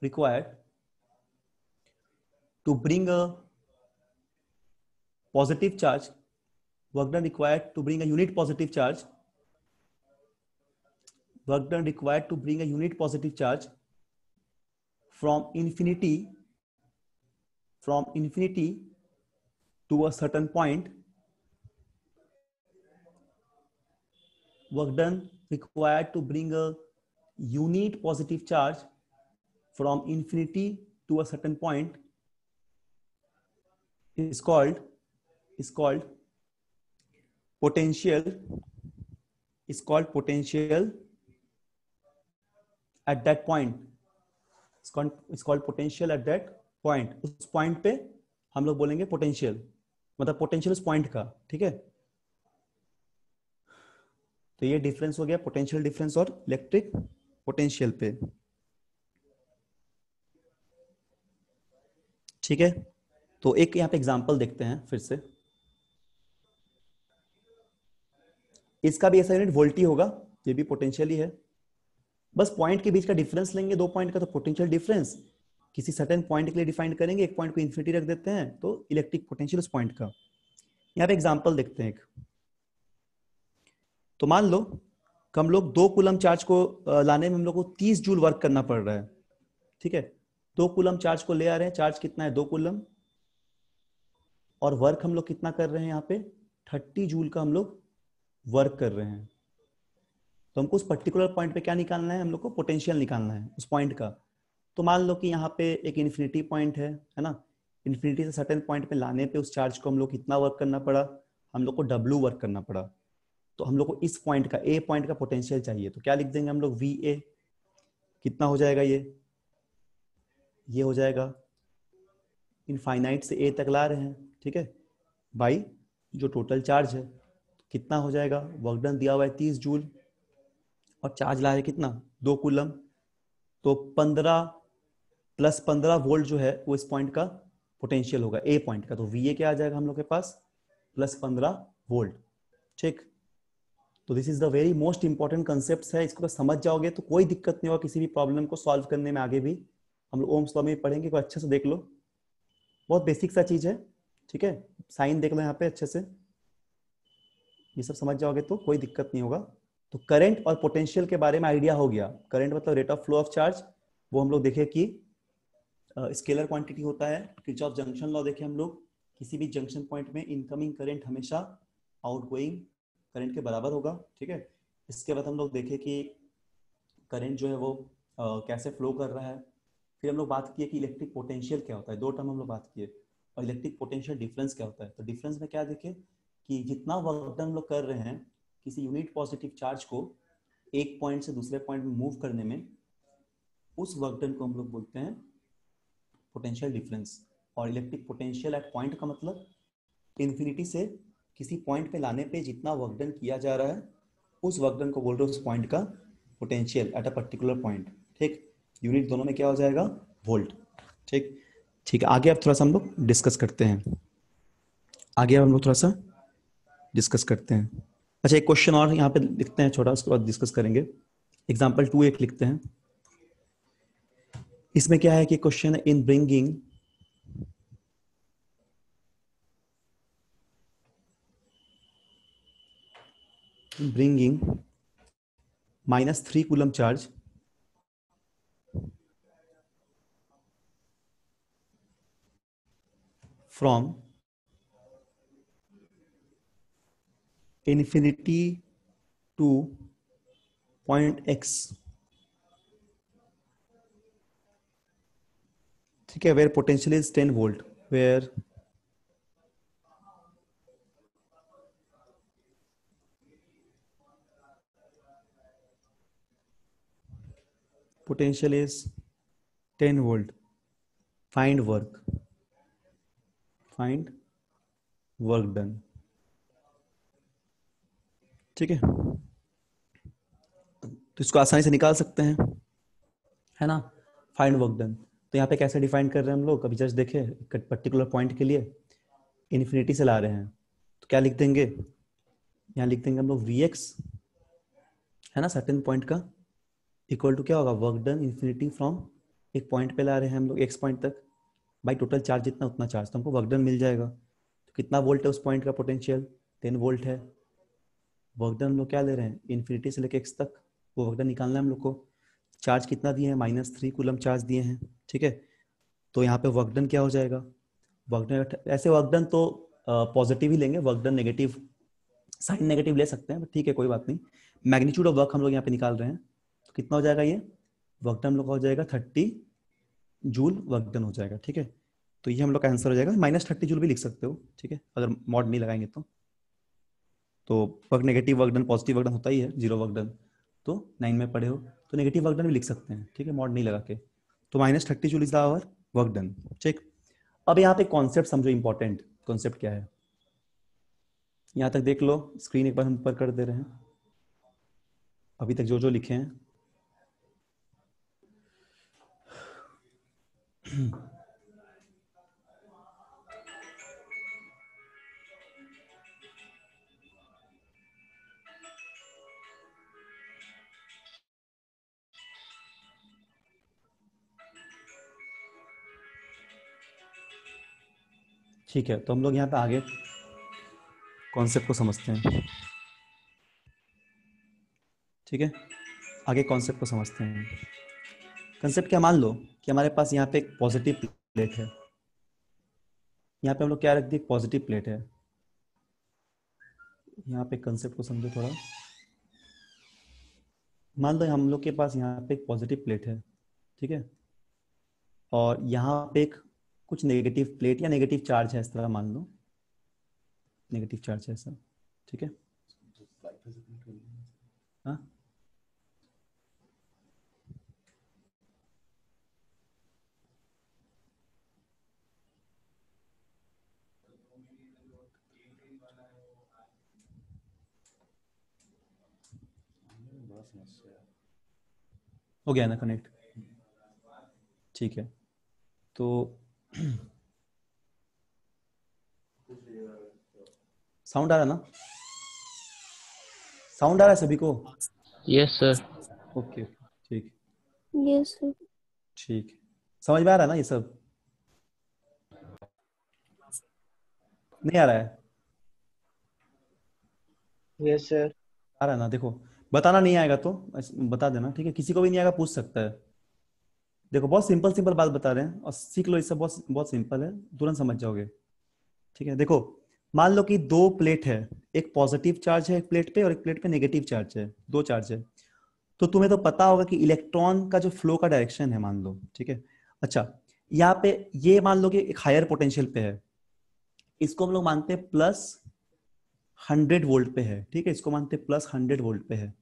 required to bring a positive charge work done required to bring a unit positive charge work done required to bring a unit positive charge from infinity from infinity to a certain point work done required to bring a unit positive charge from infinity to a certain point is called is called potential is called potential at that point it's called, it's called potential at that point us point pe hum log bolenge potential matlab potential us point ka theek hai तो ये difference हो गया potential difference और electric potential पे ठीक है तो एक यहाँ पे एग्जाम्पल देखते हैं फिर से इसका भी ऐसा यूनिट वोल्टी होगा ये भी पोटेंशियल ही है बस पॉइंट के बीच का डिफरेंस लेंगे दो पॉइंट का तो पोटेंशियल डिफरेंस किसी सर्टेन पॉइंट के लिए डिफाइन करेंगे एक पॉइंट को इन्फिनिटी रख देते हैं तो इलेक्ट्रिक पोटेंशियल उस पॉइंट का यहां पे एग्जाम्पल देखते हैं एक तो मान लो कि हम लोग दो कुलम चार्ज को लाने में हम लोग को तीस जूल वर्क करना पड़ रहा है ठीक है दो कुलम चार्ज को ले आ रहे हैं चार्ज कितना है दो कुलम और वर्क हम लोग कितना कर रहे हैं यहाँ पे थर्टी जूल का हम लोग वर्क कर रहे हैं तो हमको उस पर्टिकुलर पॉइंट पे क्या निकालना है हम लोग को पोटेंशियल निकालना है उस पॉइंट का तो मान लो कि यहाँ पे एक इन्फिनिटी पॉइंट है है ना इन्फिनिटी से सर्टेन पॉइंट पे लाने पे उस चार्ज को हम लोग कितना वर्क करना पड़ा हम लोग को डब्ल्यू वर्क करना पड़ा तो हम लोग को इस पॉइंट का ए पॉइंट का पोटेंशियल चाहिए तो क्या लिख देंगे हम लोग वी ए कितना हो जाएगा ये ये हो जाएगा इनफाइनाइट से ए तक ला रहे हैं ठीक है बाई जो टोटल चार्ज है कितना हो जाएगा वर्कडन दिया हुआ है तीस जूल और चार्ज ला है कितना दो कुलम तो पंद्रह प्लस पंद्रह वोल्ट जो है वो इस पॉइंट का पोटेंशियल होगा ए पॉइंट का तो वी ए क्या आ जाएगा हम लोग के पास प्लस पंद्रह वोल्ट ठीक तो this is the very most important concept है इसको अगर समझ जाओगे तो कोई दिक्कत नहीं होगा किसी भी प्रॉब्लम को सॉल्व करने में आगे भी हम लोग ओम्स लॉ में पढ़ेंगे को अच्छे से देख लो बहुत बेसिक सा चीज है ठीक है साइन देख लो यहाँ पे अच्छे से ये सब समझ जाओगे तो कोई दिक्कत नहीं होगा तो करंट और पोटेंशियल के बारे में आइडिया हो गया करंट मतलब rate of flow of charge वो हम लोग देखे कि स्केलर क्वांटिटी होता है क्रिच ऑफ जंक्शन लॉ देखे हम लोग किसी भी जंक्शन पॉइंट में इनकमिंग करंट हमेशा आउटगोइंग करंट के बराबर होगा ठीक है इसके बाद हम लोग देखें कि करंट जो है वो आ, कैसे फ्लो कर रहा है फिर हम लोग बात किए कि इलेक्ट्रिक पोटेंशियल क्या होता है दो टर्म हम लोग बात किए और इलेक्ट्रिक पोटेंशियल डिफरेंस क्या होता है तो डिफरेंस में क्या देखे कि जितना वर्क हम लोग कर रहे हैं किसी यूनिट पॉजिटिव चार्ज को एक पॉइंट से दूसरे पॉइंट में मूव करने में उस वर्क डन को हम लोग बोलते हैं पोटेंशियल डिफरेंस और इलेक्ट्रिक पोटेंशियल एट पॉइंट का मतलब इन्फिनिटी से किसी पॉइंट पे लाने पे जितना वर्कडन किया जा रहा है उस वर्कडन को बोल रहे हो उस पॉइंट का potential at a particular point ठीक यूनिट दोनों में क्या हो जाएगा वोल्ट ठीक ठीक है आगे अब थोड़ा सा हम लोग डिस्कस करते हैं आगे आप हम लोग थोड़ा सा डिस्कस करते हैं अच्छा एक क्वेश्चन और यहाँ पे लिखते हैं छोटा उसके बाद डिस्कस करेंगे एग्जाम्पल टू एक लिखते हैं इसमें क्या है कि question in bringing bringing minus 3 coulomb charge from infinity to point x ठीक है where potential is 10 volt where potential is 10 volt find work find work done ठीक है तो इसको आसानी से निकाल सकते हैं है ना फाइंड वर्क डन तो यहाँ पे कैसे डिफाइन कर रहे हैं हम लोग अभी जस्ट देखे एक पर्टिकुलर पॉइंट के लिए इन्फिनिटी से ला रहे हैं तो क्या लिख देंगे यहाँ लिख देंगे हम लोग वी एक्स है ना सर्टेन पॉइंट का इक्वल टू क्या होगा वर्क डन इन्फिनिटी फ्रॉम एक पॉइंट पे ला रहे हैं हम लोग एक्स पॉइंट तक भाई टोटल चार्ज जितना उतना चार्ज तो हमको वर्क डन मिल जाएगा तो कितना वोल्ट है उस पॉइंट का पोटेंशियल टेन वोल्ट है वर्क डन हम लोग क्या ले रहे हैं इन्फिनिटी से लेकर एक्स तक वो वर्क डन निकालना है हम लोग को चार्ज कितना दिए हैं माइनस थ्री कुलम चार्ज दिए हैं ठीक है तो यहाँ पे वर्क डन क्या हो जाएगा वर्क डन ऐसे वर्क डन तो पॉजिटिव ही लेंगे work done negative sign negative ले सकते हैं ठीक है कोई बात नहीं मैग्नीट्यूड ऑफ वर्क हम लोग यहाँ पे निकाल रहे हैं कितना हो जाएगा ये वर्क डन हम लोग का हो जाएगा थर्टी जूल वर्क डन हो जाएगा ठीक है तो ये हम लोग का आंसर हो जाएगा माइनस थर्टी जूल भी लिख सकते हो ठीक है अगर मॉड नहीं लगाएंगे तो तो work negative work done positive work done होता ही है जीरो वर्क डन तो नाइन में पढ़े हो तो नेगेटिव वर्क डन भी लिख सकते हैं ठीक है मॉड नहीं लगा के तो minus thirty joule is the our work done ठीक अब यहाँ पे कॉन्सेप्ट समझो इंपॉर्टेंट कॉन्सेप्ट क्या है यहाँ तक देख लो स्क्रीन एक बार हम ऊपर कर दे रहे हैं अभी तक जो जो लिखे हैं ठीक है तो हम लोग यहाँ पे आगे कॉन्सेप्ट को समझते हैं ठीक है आगे कॉन्सेप्ट को समझते हैं कंसेप्ट क्या मान लो कि हमारे पास यहाँ पे एक पॉजिटिव प्लेट है यहाँ पे हम लोग क्या रख दिए पॉजिटिव प्लेट है यहाँ पे कंसेप्ट को समझो थोड़ा मान लो हम लोग के पास यहाँ पे एक पॉजिटिव प्लेट है ठीक है और यहाँ पे एक कुछ नेगेटिव प्लेट या नेगेटिव चार्ज है इस तरह मान लो नेगेटिव चार्ज है ऐसा ठीक है हो गया ना कनेक्ट ठीक है तो साउंड आ रहा ना साउंड आ रहा है सभी को यस सर ओके ठीक यस सर ठीक समझ में आ रहा है ना ये सब नहीं आ रहा है यस yes, सर आ रहा है ना देखो बताना नहीं आएगा तो बता देना ठीक है किसी को भी नहीं आएगा पूछ सकता है देखो बहुत सिंपल सिंपल बात बता रहे हैं और सीख लो इससे बहुत बहुत सिंपल है तुरंत समझ जाओगे ठीक है देखो मान लो कि दो प्लेट है एक पॉजिटिव चार्ज है एक प्लेट पे और एक प्लेट पे नेगेटिव चार्ज है दो चार्ज है तो तुम्हें तो पता होगा कि इलेक्ट्रॉन का जो फ्लो का डायरेक्शन है मान लो ठीक है अच्छा यहाँ पे ये मान लो कि एक हायर पोटेंशियल पे है इसको हम लोग मानते हैं प्लस हंड्रेड वोल्ट पे है ठीक है इसको मानते हैं प्लस हंड्रेड वोल्ट पे है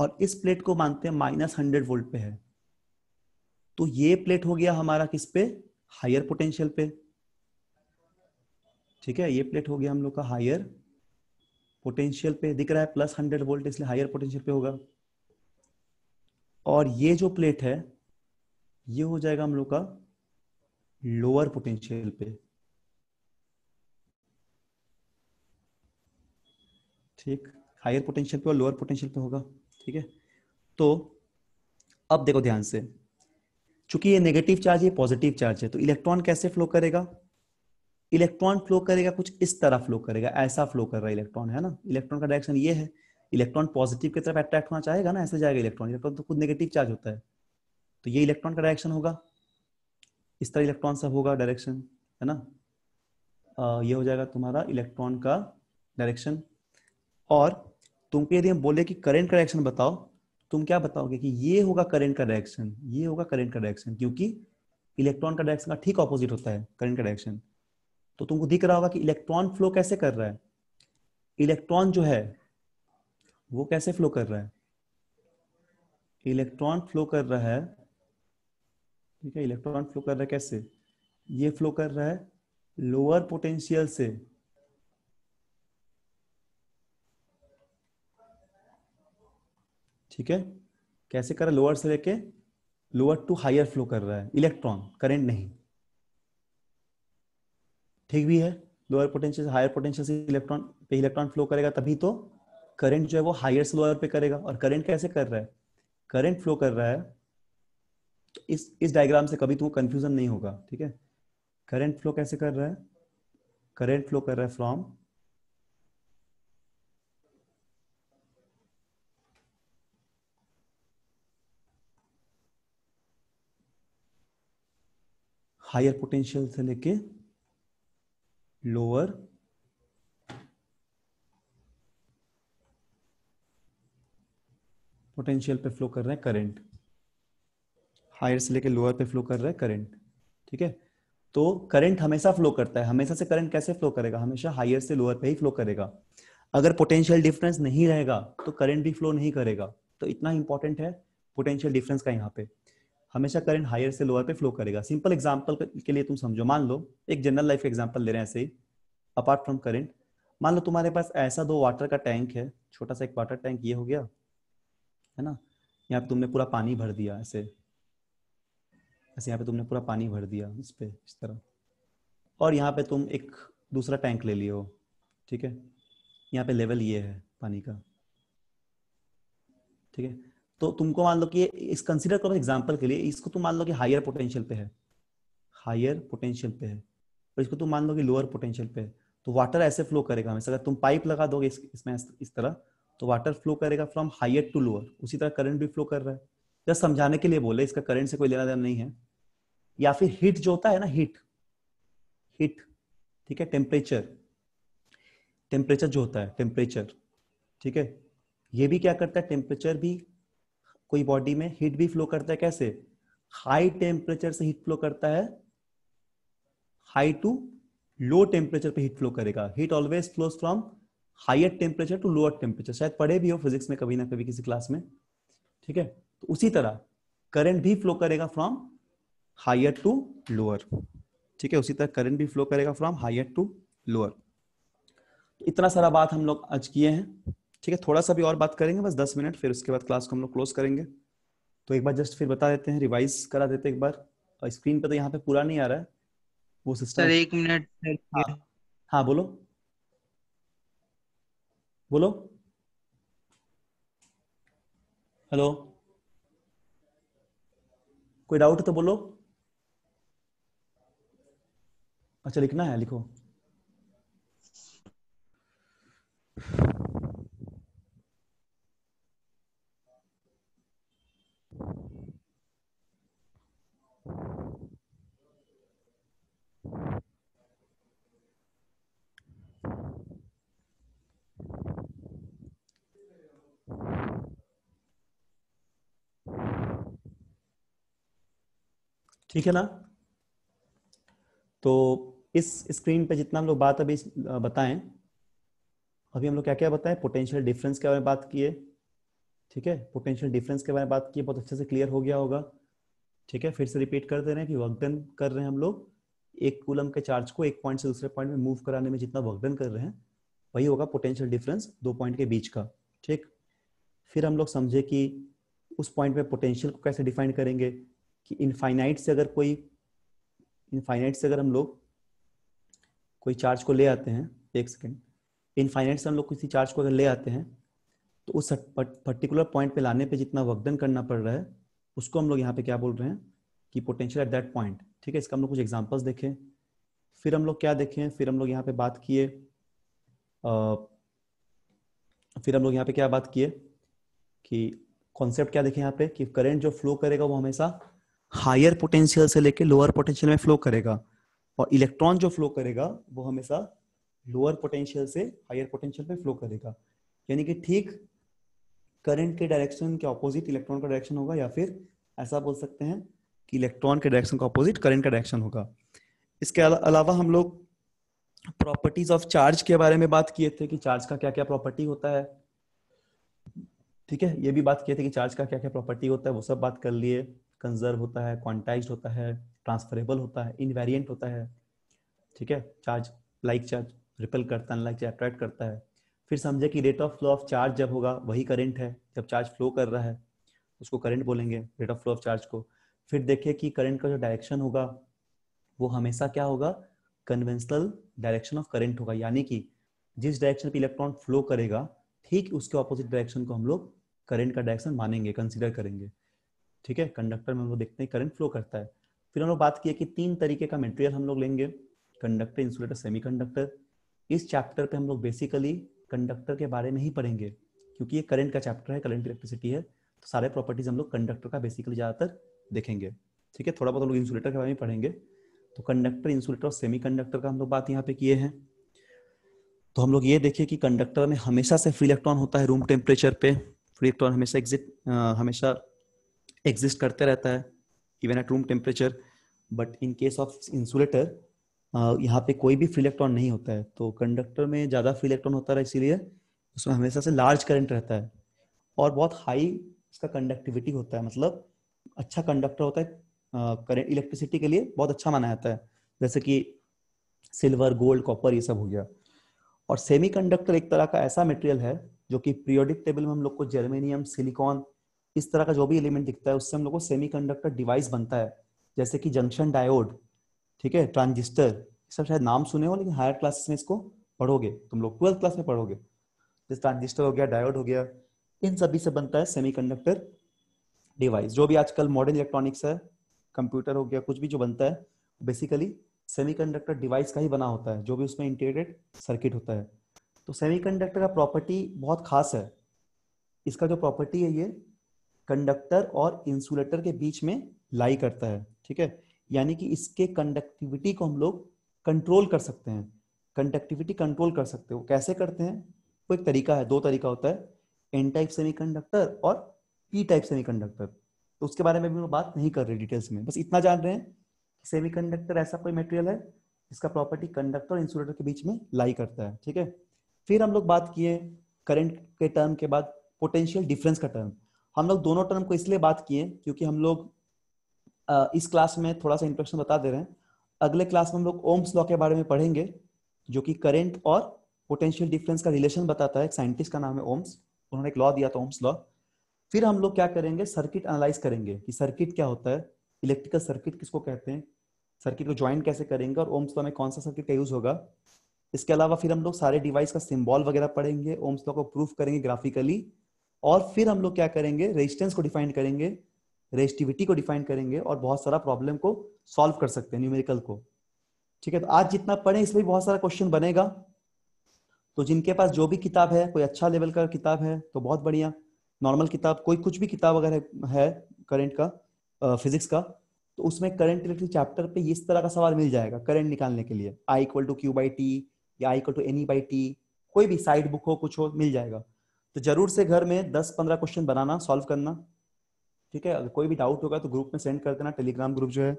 और इस प्लेट को मानते हैं माइनस हंड्रेड वोल्ट पे है तो ये प्लेट हो गया हमारा किस पे हायर पोटेंशियल पे ठीक है ये प्लेट हो गया हम लोग का हायर पोटेंशियल पे दिख रहा है प्लस हंड्रेड वोल्ट इसलिए हायर पोटेंशियल पे होगा और ये जो प्लेट है ये हो जाएगा हम लोग का लोअर पोटेंशियल पे ठीक हायर पोटेंशियल पे और लोअर पोटेंशियल पे होगा ठीक है तो अब देखो ध्यान से चूंकि ये नेगेटिव चार्ज है पॉजिटिव चार्ज है तो इलेक्ट्रॉन कैसे फ्लो करेगा इलेक्ट्रॉन फ्लो करेगा कुछ इस तरह फ्लो करेगा ऐसा फ्लो कर रहा है इलेक्ट्रॉन है ना इलेक्ट्रॉन का डायरेक्शन ये है इलेक्ट्रॉन पॉजिटिव की तरफ अट्रैक्ट होना चाहेगा ना ऐसे जाएगा इलेक्ट्रॉन इलेक्ट्रॉन तो खुद नेगेटिव चार्ज होता है तो ये इलेक्ट्रॉन का डायरेक्शन होगा इस तरह इलेक्ट्रॉन सब होगा डायरेक्शन है ना आ, ये हो जाएगा तुम्हारा इलेक्ट्रॉन का डायरेक्शन और तुमको यदि हम बोले कि करेंट का रिएक्शन बताओ तुम क्या बताओगे कि ये होगा करेंट का रिएक्शन ये होगा करेंट का रिएक्शन क्योंकि इलेक्ट्रॉन का डायरेक्शन का ठीक ऑपोजिट होता है करंट का डायरेक्शन तो तुमको दिख रहा होगा कि इलेक्ट्रॉन फ्लो कैसे कर रहा है इलेक्ट्रॉन जो है वो कैसे फ्लो कर रहा है इलेक्ट्रॉन फ्लो कर रहा है ठीक है इलेक्ट्रॉन फ्लो कर रहा है कैसे ये फ्लो कर रहा है लोअर पोटेंशियल से ठीक है कैसे कर रहा है लोअर से लेके लोअर टू हायर फ्लो कर रहा है इलेक्ट्रॉन करंट नहीं ठीक भी है लोअर पोटेंशियल हायर पोटेंशियल से इलेक्ट्रॉन पे इलेक्ट्रॉन फ्लो करेगा तभी तो करंट जो है वो हायर से लोअर पे करेगा और करंट कैसे कर रहा है करंट फ्लो कर रहा है तो इस इस डायग्राम से कभी तुमको कंफ्यूजन नहीं होगा ठीक है करंट फ्लो कैसे कर रहा है करंट फ्लो कर रहा है फ्रॉम हायर पोटेंशियल से लेके लोअर पोटेंशियल पे फ्लो कर रहे हैं करंट हायर से लेके लोअर पे फ्लो कर रहा है करंट ठीक है तो करंट हमेशा फ्लो करता है हमेशा से करंट कैसे फ्लो करेगा हमेशा हायर से लोअर पे ही फ्लो करेगा अगर पोटेंशियल डिफरेंस नहीं रहेगा तो करंट भी फ्लो नहीं करेगा तो इतना इंपॉर्टेंट है पोटेंशियल डिफरेंस का यहाँ पे हमेशा करंट हायर से लोअर पे फ्लो करेगा सिंपल एग्जाम्पल के लिए तुम समझो मान लो एक जनरल लाइफ एग्जाम्पल ले रहे हैं ऐसे ही अपार्ट फ्रॉम करंट मान लो तुम्हारे पास ऐसा दो वाटर का टैंक है छोटा सा एक वाटर टैंक ये हो गया है ना यहाँ पे तुमने पूरा पानी भर दिया ऐसे ऐसे यहाँ पे तुमने पूरा पानी भर दिया इस पे इस तरह और यहाँ पे तुम एक दूसरा टैंक ले लियो ठीक है यहाँ पे लेवल ये है पानी का ठीक है तो तुमको मान लो कि इस कंसिडर करो एग्जाम्पल के लिए इसको तुम मान लो कि हायर पोटेंशियल पे है हायर पोटेंशियल पे है और इसको तुम मान लो कि लोअर पोटेंशियल पे है तो वाटर ऐसे फ्लो करेगा हमेशा अगर तुम पाइप लगा दोगे इस, इसमें इस तरह तो वाटर फ्लो करेगा फ्रॉम हायर टू लोअर उसी तरह करंट भी फ्लो कर रहा है जब समझाने के लिए बोले इसका करंट से कोई लेना देना नहीं है या फिर हीट जो होता है ना हीट हीट ठीक है टेम्परेचर टेम्परेचर जो होता है टेम्परेचर ठीक है ये भी क्या करता है टेम्परेचर भी कोई बॉडी में हीट भी फ्लो करता है कैसे हाई टेम्परेचर से हीट फ्लो करता है हाई टू लो टेम्परेचर पे हीट फ्लो करेगा heat always flow from higher temperature to lower temperature शायद पढ़े भी हो फिजिक्स में कभी ना कभी किसी क्लास में ठीक है तो उसी तरह करंट भी फ्लो करेगा फ्रॉम हायर टू लोअर ठीक है उसी तरह करंट भी फ्लो करेगा फ्रॉम हायर टू लोअर इतना सारा बात हम लोग आज किए हैं ठीक है थोड़ा सा भी और बात करेंगे बस दस मिनट फिर उसके बाद क्लास को हम लोग क्लोज करेंगे तो एक बार जस्ट फिर बता देते हैं रिवाइज करा देते हैं एक बार और स्क्रीन पे तो यहाँ पे पूरा नहीं आ रहा है वो सिस्टम एक मिनट हाँ हाँ बोलो बोलो हेलो कोई डाउट तो बोलो अच्छा लिखना है लिखो ठीक है ना तो इस स्क्रीन पे जितना हम लोग बात अभी बताएं अभी हम लोग क्या क्या बताएं पोटेंशियल डिफरेंस के बारे में बात किए ठीक है पोटेंशियल डिफरेंस के बारे में बात की बहुत अच्छे से क्लियर हो गया होगा ठीक है फिर से रिपीट कर दे रहे हैं कि वर्कडन कर रहे हैं हम लोग एक कुलम के चार्ज को एक पॉइंट से दूसरे पॉइंट में मूव कराने में जितना वर्कडन कर रहे हैं वही होगा पोटेंशियल डिफरेंस दो पॉइंट के बीच का ठीक फिर हम लोग समझे कि उस पॉइंट पे पोटेंशियल को कैसे डिफाइन करेंगे कि इनफाइनाइट से अगर कोई इनफाइनाइट से अगर हम लोग कोई चार्ज को ले आते हैं एक सेकेंड इनफाइनाइट से हम लोग किसी चार्ज को अगर ले आते हैं तो उस पर्टिकुलर पॉइंट पे लाने पे जितना वर्कडन करना पड़ रहा है उसको हम लोग यहाँ पे क्या बोल रहे हैं कि पोटेंशियल एट दैट पॉइंट ठीक है इसका हम लोग कुछ एग्जाम्पल्स देखें फिर हम लोग क्या देखें फिर हम लोग यहाँ पे बात किए फिर हम लोग यहाँ पे क्या बात किए कि कॉन्सेप्ट क्या देखें यहाँ पे कि करेंट जो फ्लो करेगा वो हमेशा हायर पोटेंशियल से लेके लोअर पोटेंशियल में फ्लो करेगा और इलेक्ट्रॉन जो फ्लो करेगा वो हमेशा लोअर पोटेंशियल से हायर पोटेंशियल में फ्लो करेगा यानी कि ठीक करंट के डायरेक्शन के ऑपोजिट इलेक्ट्रॉन का डायरेक्शन होगा या फिर ऐसा बोल सकते हैं कि इलेक्ट्रॉन के डायरेक्शन का ऑपोजिट करंट का डायरेक्शन होगा इसके अलावा हम लोग प्रॉपर्टीज ऑफ चार्ज के बारे में बात किए थे कि चार्ज का क्या क्या प्रॉपर्टी होता है ठीक है ये भी बात किए थे कि चार्ज का क्या क्या प्रॉपर्टी होता है वो सब बात कर लिए कंजर्व होता है क्वांटाइज होता है ट्रांसफरेबल होता है इनवेरियंट होता है ठीक है चार्ज लाइक चार्ज रिपेल करता है लाइक चार्ज अट्रैक्ट करता है फिर समझे कि rate of flow of charge जब होगा वही करंट है जब चार्ज फ्लो कर रहा है उसको करंट बोलेंगे rate of flow of charge को फिर देखिए कि करंट का जो डायरेक्शन होगा वो हमेशा क्या होगा कन्वेंशनल डायरेक्शन ऑफ करंट होगा यानी कि जिस डायरेक्शन पे इलेक्ट्रॉन फ्लो करेगा ठीक उसके ऑपोजिट डायरेक्शन को हम लोग करंट का डायरेक्शन मानेंगे कंसिडर करेंगे ठीक है कंडक्टर में हम लोग देखते हैं करंट फ्लो करता है फिर हम लोग बात किया कि तीन तरीके का मटेरियल हम लोग लेंगे कंडक्टर इंसुलेटर कंडक्टर इस चैप्टर पे हम लोग बेसिकली कंडक्टर के बारे में ही पढ़ेंगे क्योंकि ये करंट का चैप्टर है करंट इलेक्ट्रिसिटी है तो सारे प्रॉपर्टीज हम लोग कंडक्टर का बेसिकली ज़्यादातर देखेंगे ठीक है थोड़ा बहुत हम लोग इंसुलेटर के बारे में पढ़ेंगे तो कंडक्टर इंसुलेटर और सेमी का हम लोग बात यहाँ पे किए हैं तो हम लोग ये देखिए कि कंडक्टर में हमेशा से फ्री इलेक्ट्रॉन होता है रूम टेम्परेचर पे फ्री इलेक्ट्रॉन हमेशा एग्जिट हमेशा एग्जिस्ट करते रहता है even at room temperature but in case of insulator यहाँ पे कोई भी फ्री इलेक्ट्रॉन नहीं होता है तो कंडक्टर में ज़्यादा फ्री इलेक्ट्रॉन होता है इसीलिए उसमें हमेशा से लार्ज करंट रहता है और बहुत हाई इसका कंडक्टिविटी होता है मतलब अच्छा कंडक्टर होता है करंट इलेक्ट्रिसिटी के लिए बहुत अच्छा माना जाता है जैसे कि सिल्वर गोल्ड कॉपर ये सब हो गया और सेमीकंडक्टर एक तरह का ऐसा मटेरियल है जो कि पीरियोडिक टेबल में हम लोग को जर्मेनियम सिलिकॉन इस तरह का जो भी एलिमेंट दिखता है उससे हम लोग को सेमी डिवाइस बनता है जैसे कि जंक्शन डायोड ठीक है ट्रांजिस्टर सब शायद नाम सुने हो लेकिन हायर क्लासेस में इसको पढ़ोगे तुम लोग ट्वेल्थ क्लास में पढ़ोगे जैसे ट्रांजिस्टर हो गया डायोड हो गया इन सभी से बनता है सेमीकंडक्टर डिवाइस जो भी आजकल मॉडर्न इलेक्ट्रॉनिक्स है कंप्यूटर हो गया कुछ भी जो बनता है बेसिकली सेमीकंडक्टर डिवाइस का ही बना होता है जो भी उसमें इंटीग्रेटेड सर्किट होता है तो सेमीकंडक्टर का प्रॉपर्टी बहुत खास है इसका जो प्रॉपर्टी है ये कंडक्टर और इंसुलेटर के बीच में लाई करता है ठीक है यानी कि इसके कंडक्टिविटी को हम लोग कंट्रोल कर सकते हैं कंडक्टिविटी कंट्रोल कर सकते हो कैसे करते हैं वो एक तरीका है दो तरीका होता है एन टाइप सेमीकंडक्टर और पी टाइप सेमीकंडक्टर तो उसके बारे में भी हम बात नहीं कर रहे डिटेल्स में बस इतना जान रहे हैं कि सेमीकंडक्टर ऐसा कोई मटेरियल है इसका प्रॉपर्टी कंडक्टर और इंसुलेटर के बीच में लाई करता है ठीक है फिर हम लोग बात किए करंट के टर्म के बाद पोटेंशियल डिफरेंस का टर्म हम लोग दोनों टर्म को इसलिए बात किए क्योंकि हम लोग इस क्लास में थोड़ा सा इंट्रोडक्शन बता दे रहे हैं अगले क्लास में हम लोग ओम्स लॉ के बारे में पढ़ेंगे जो कि करेंट और पोटेंशियल डिफरेंस का रिलेशन बताता है एक साइंटिस्ट का नाम है ओम्स उन्होंने एक लॉ दिया था ओम्स लॉ फिर हम लोग क्या करेंगे सर्किट एनालाइज करेंगे कि सर्किट क्या होता है इलेक्ट्रिकल सर्किट किसको कहते हैं सर्किट को ज्वाइन कैसे करेंगे और ओम्स लॉ में कौन सा सर्किट का यूज होगा इसके अलावा फिर हम लोग सारे डिवाइस का सिम्बॉल वगैरह पढ़ेंगे ओम्स लॉ को प्रूफ करेंगे ग्राफिकली और फिर हम लोग क्या करेंगे रेजिस्टेंस को डिफाइन करेंगे रेजिस्टिविटी को डिफाइन करेंगे और बहुत सारा प्रॉब्लम को सॉल्व कर सकते हैं न्यूमेरिकल को ठीक है तो आज जितना पढ़े इसमें बहुत सारा क्वेश्चन बनेगा तो जिनके पास जो भी किताब है कोई अच्छा लेवल का किताब है तो बहुत बढ़िया नॉर्मल किताब कोई कुछ भी किताब अगर है, है करंट का फिजिक्स का तो उसमें करंट रिलेटेड चैप्टर पे इस तरह का सवाल मिल जाएगा करंट निकालने के लिए I equal to Q by T या I equal to N E by T कोई भी साइड बुक हो कुछ हो मिल जाएगा तो जरूर से घर में 10-15 क्वेश्चन बनाना सॉल्व करना ठीक है अगर कोई भी डाउट होगा तो ग्रुप में सेंड कर देना टेलीग्राम ग्रुप जो है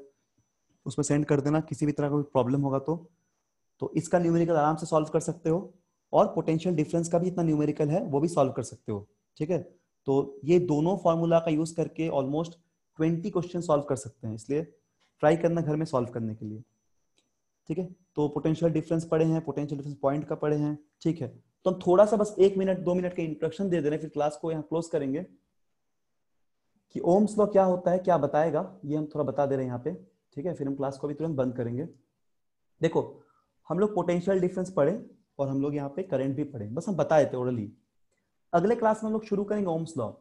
उसमें सेंड कर देना किसी भी तरह का प्रॉब्लम होगा तो तो इसका न्यूमेरिकल आराम से सॉल्व कर सकते हो और पोटेंशियल डिफरेंस का भी इतना न्यूमेरिकल है वो भी सॉल्व कर सकते हो ठीक है तो ये दोनों फॉर्मूला का यूज करके ऑलमोस्ट ट्वेंटी क्वेश्चन सॉल्व कर सकते हैं इसलिए ट्राई करना घर में सॉल्व करने के लिए ठीक है तो पोटेंशियल डिफरेंस पड़े हैं पोटेंशियल डिफरेंस पॉइंट का पड़े हैं ठीक है तो हम थोड़ा सा बस एक मिनट दो मिनट का इंट्रोडक्शन दे दे रहे फिर क्लास को यहाँ क्लोज करेंगे कि ओम्स लॉ क्या होता है क्या बताएगा ये हम थोड़ा बता दे रहे हैं यहाँ पे ठीक है फिर हम क्लास को भी तुरंत बंद करेंगे देखो हम लोग पोटेंशियल डिफरेंस पढ़े और हम लोग यहाँ पे करंट भी पढ़े बस हम बता देते ओरली अगले क्लास में हम लोग शुरू करेंगे ओम्स लॉ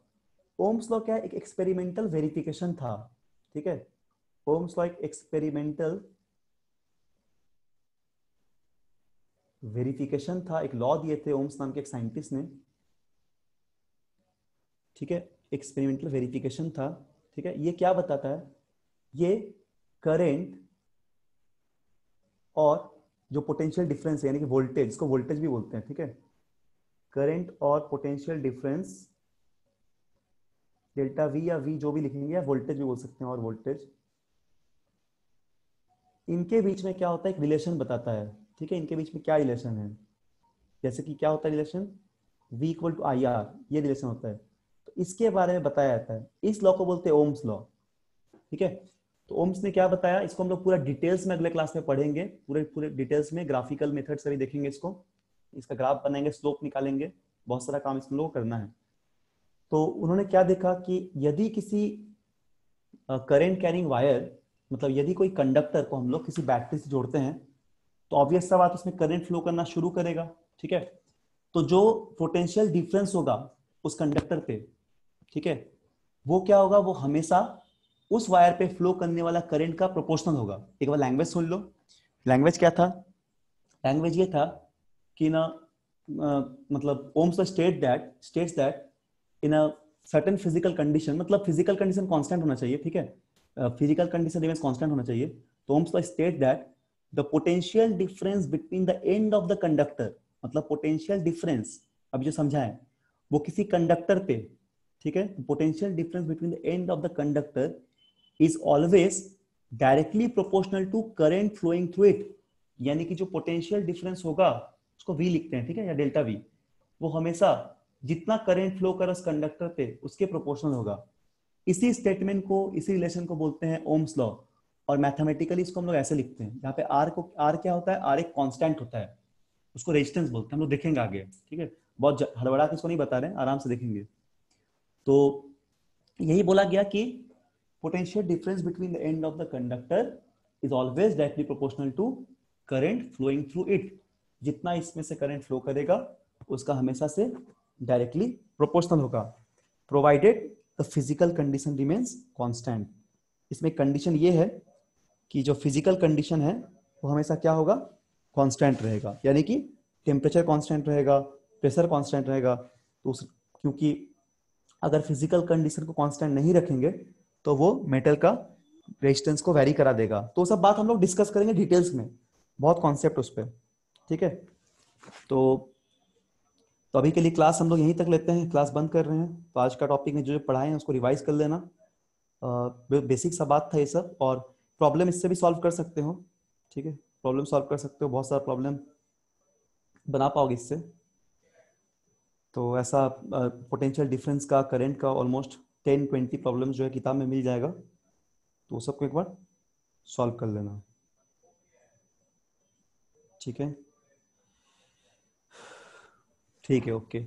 ओम्स लॉ क्या एक एक्सपेरिमेंटल वेरिफिकेशन था ठीक है ओम्स लॉ एक एक्सपेरिमेंटल वेरिफिकेशन था एक लॉ दिए थे ओम्स नाम के एक साइंटिस्ट ने ठीक है एक्सपेरिमेंटल वेरिफिकेशन था ठीक है ये क्या बताता है ये करेंट और जो पोटेंशियल डिफरेंस है यानी कि वोल्टेज इसको वोल्टेज भी बोलते हैं ठीक है करंट और पोटेंशियल डिफरेंस डेल्टा वी या वी जो भी लिखेंगे या वोल्टेज भी बोल सकते हैं और वोल्टेज इनके बीच में क्या होता है एक रिलेशन बताता है ठीक है इनके बीच में क्या रिलेशन है जैसे कि क्या होता है relation v equal to I R ये रिलेशन होता है तो इसके बारे में बताया जाता है इस लॉ को बोलते हैं ओम्स लॉ ठीक है तो ओम्स ने क्या बताया इसको हम लोग पूरा डिटेल्स में अगले क्लास में पढ़ेंगे पूरे पूरे डिटेल्स में ग्राफिकल मेथड से भी देखेंगे इसको इसका ग्राफ बनाएंगे स्लोप निकालेंगे बहुत सारा काम इसमें लोग करना है तो उन्होंने क्या देखा कि यदि किसी करेंट कैरिंग वायर मतलब यदि कोई कंडक्टर को हम लोग किसी बैटरी से जोड़ते हैं तो ऑब्वियस सा बात उसमें करंट फ्लो करना शुरू करेगा ठीक है तो जो पोटेंशियल डिफरेंस होगा उस कंडक्टर पे ठीक है वो क्या होगा वो हमेशा उस वायर पे फ्लो करने वाला करंट का प्रोपोर्शनल होगा एक बार लैंग्वेज सुन लो लैंग्वेज क्या था लैंग्वेज ये था कि ना मतलब Ohm's state that states that in a certain physical condition मतलब फिजिकल कंडीशन कांस्टेंट होना चाहिए ठीक है फिजिकल कंडीशन रिमेंस कांस्टेंट होना चाहिए तो Ohm's state that the potential difference between the end of the conductor मतलब पोटेंशियल डिफरेंस अभी जो समझा है वो किसी कंडक्टर पे ठीक है potential difference between the end of the conductor is always directly proportional to current flowing through it यानी कि जो पोटेंशियल डिफरेंस होगा उसको वी लिखते हैं ठीक है या डेल्टा वी वो हमेशा जितना करेंट फ्लो कर उस कंडक्टर पे उसके प्रोपोर्शनल होगा इसी स्टेटमेंट को इसी रिलेशन को बोलते हैं ओम्स लॉ और मैथमेटिकली इसको हम लोग ऐसे लिखते हैं यहाँ पे आर को आर क्या होता है आर एक कॉन्स्टेंट होता है उसको रेजिस्टेंस बोलते हैं हम लोग देखेंगे आगे ठीक है बहुत हड़बड़ा के इसको नहीं बता रहे हैं आराम से देखेंगे तो यही बोला गया कि potential difference between the end of the conductor is always directly proportional to current flowing through it जितना इसमें से करंट फ्लो करेगा उसका हमेशा से डायरेक्टली प्रोपोर्शनल होगा provided the physical condition remains constant इसमें कंडीशन ये है कि जो फिजिकल कंडीशन है वो हमेशा क्या होगा कांस्टेंट रहेगा यानी कि टेम्परेचर कांस्टेंट रहेगा प्रेशर कांस्टेंट रहेगा तो उस क्योंकि अगर फिजिकल कंडीशन को कांस्टेंट नहीं रखेंगे तो वो मेटल का रेजिस्टेंस को वेरी करा देगा तो सब बात हम लोग डिस्कस करेंगे डिटेल्स में बहुत कॉन्सेप्ट उस पर ठीक है तो तो अभी के लिए क्लास हम लोग यहीं तक लेते हैं क्लास बंद कर रहे हैं तो आज का टॉपिक में जो जो पढ़ाए हैं उसको रिवाइज कर लेना बेसिक सा बात था ये सब और प्रॉब्लम इससे भी सॉल्व कर सकते हो ठीक है प्रॉब्लम सॉल्व कर सकते हो बहुत सारा प्रॉब्लम बना पाओगे इससे तो ऐसा पोटेंशियल डिफरेंस का करंट का ऑलमोस्ट टेन ट्वेंटी प्रॉब्लम जो है किताब में मिल जाएगा तो वो सबको एक बार सॉल्व कर लेना ठीक है ठीक है ओके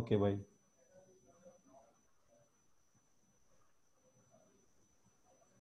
ओके भाई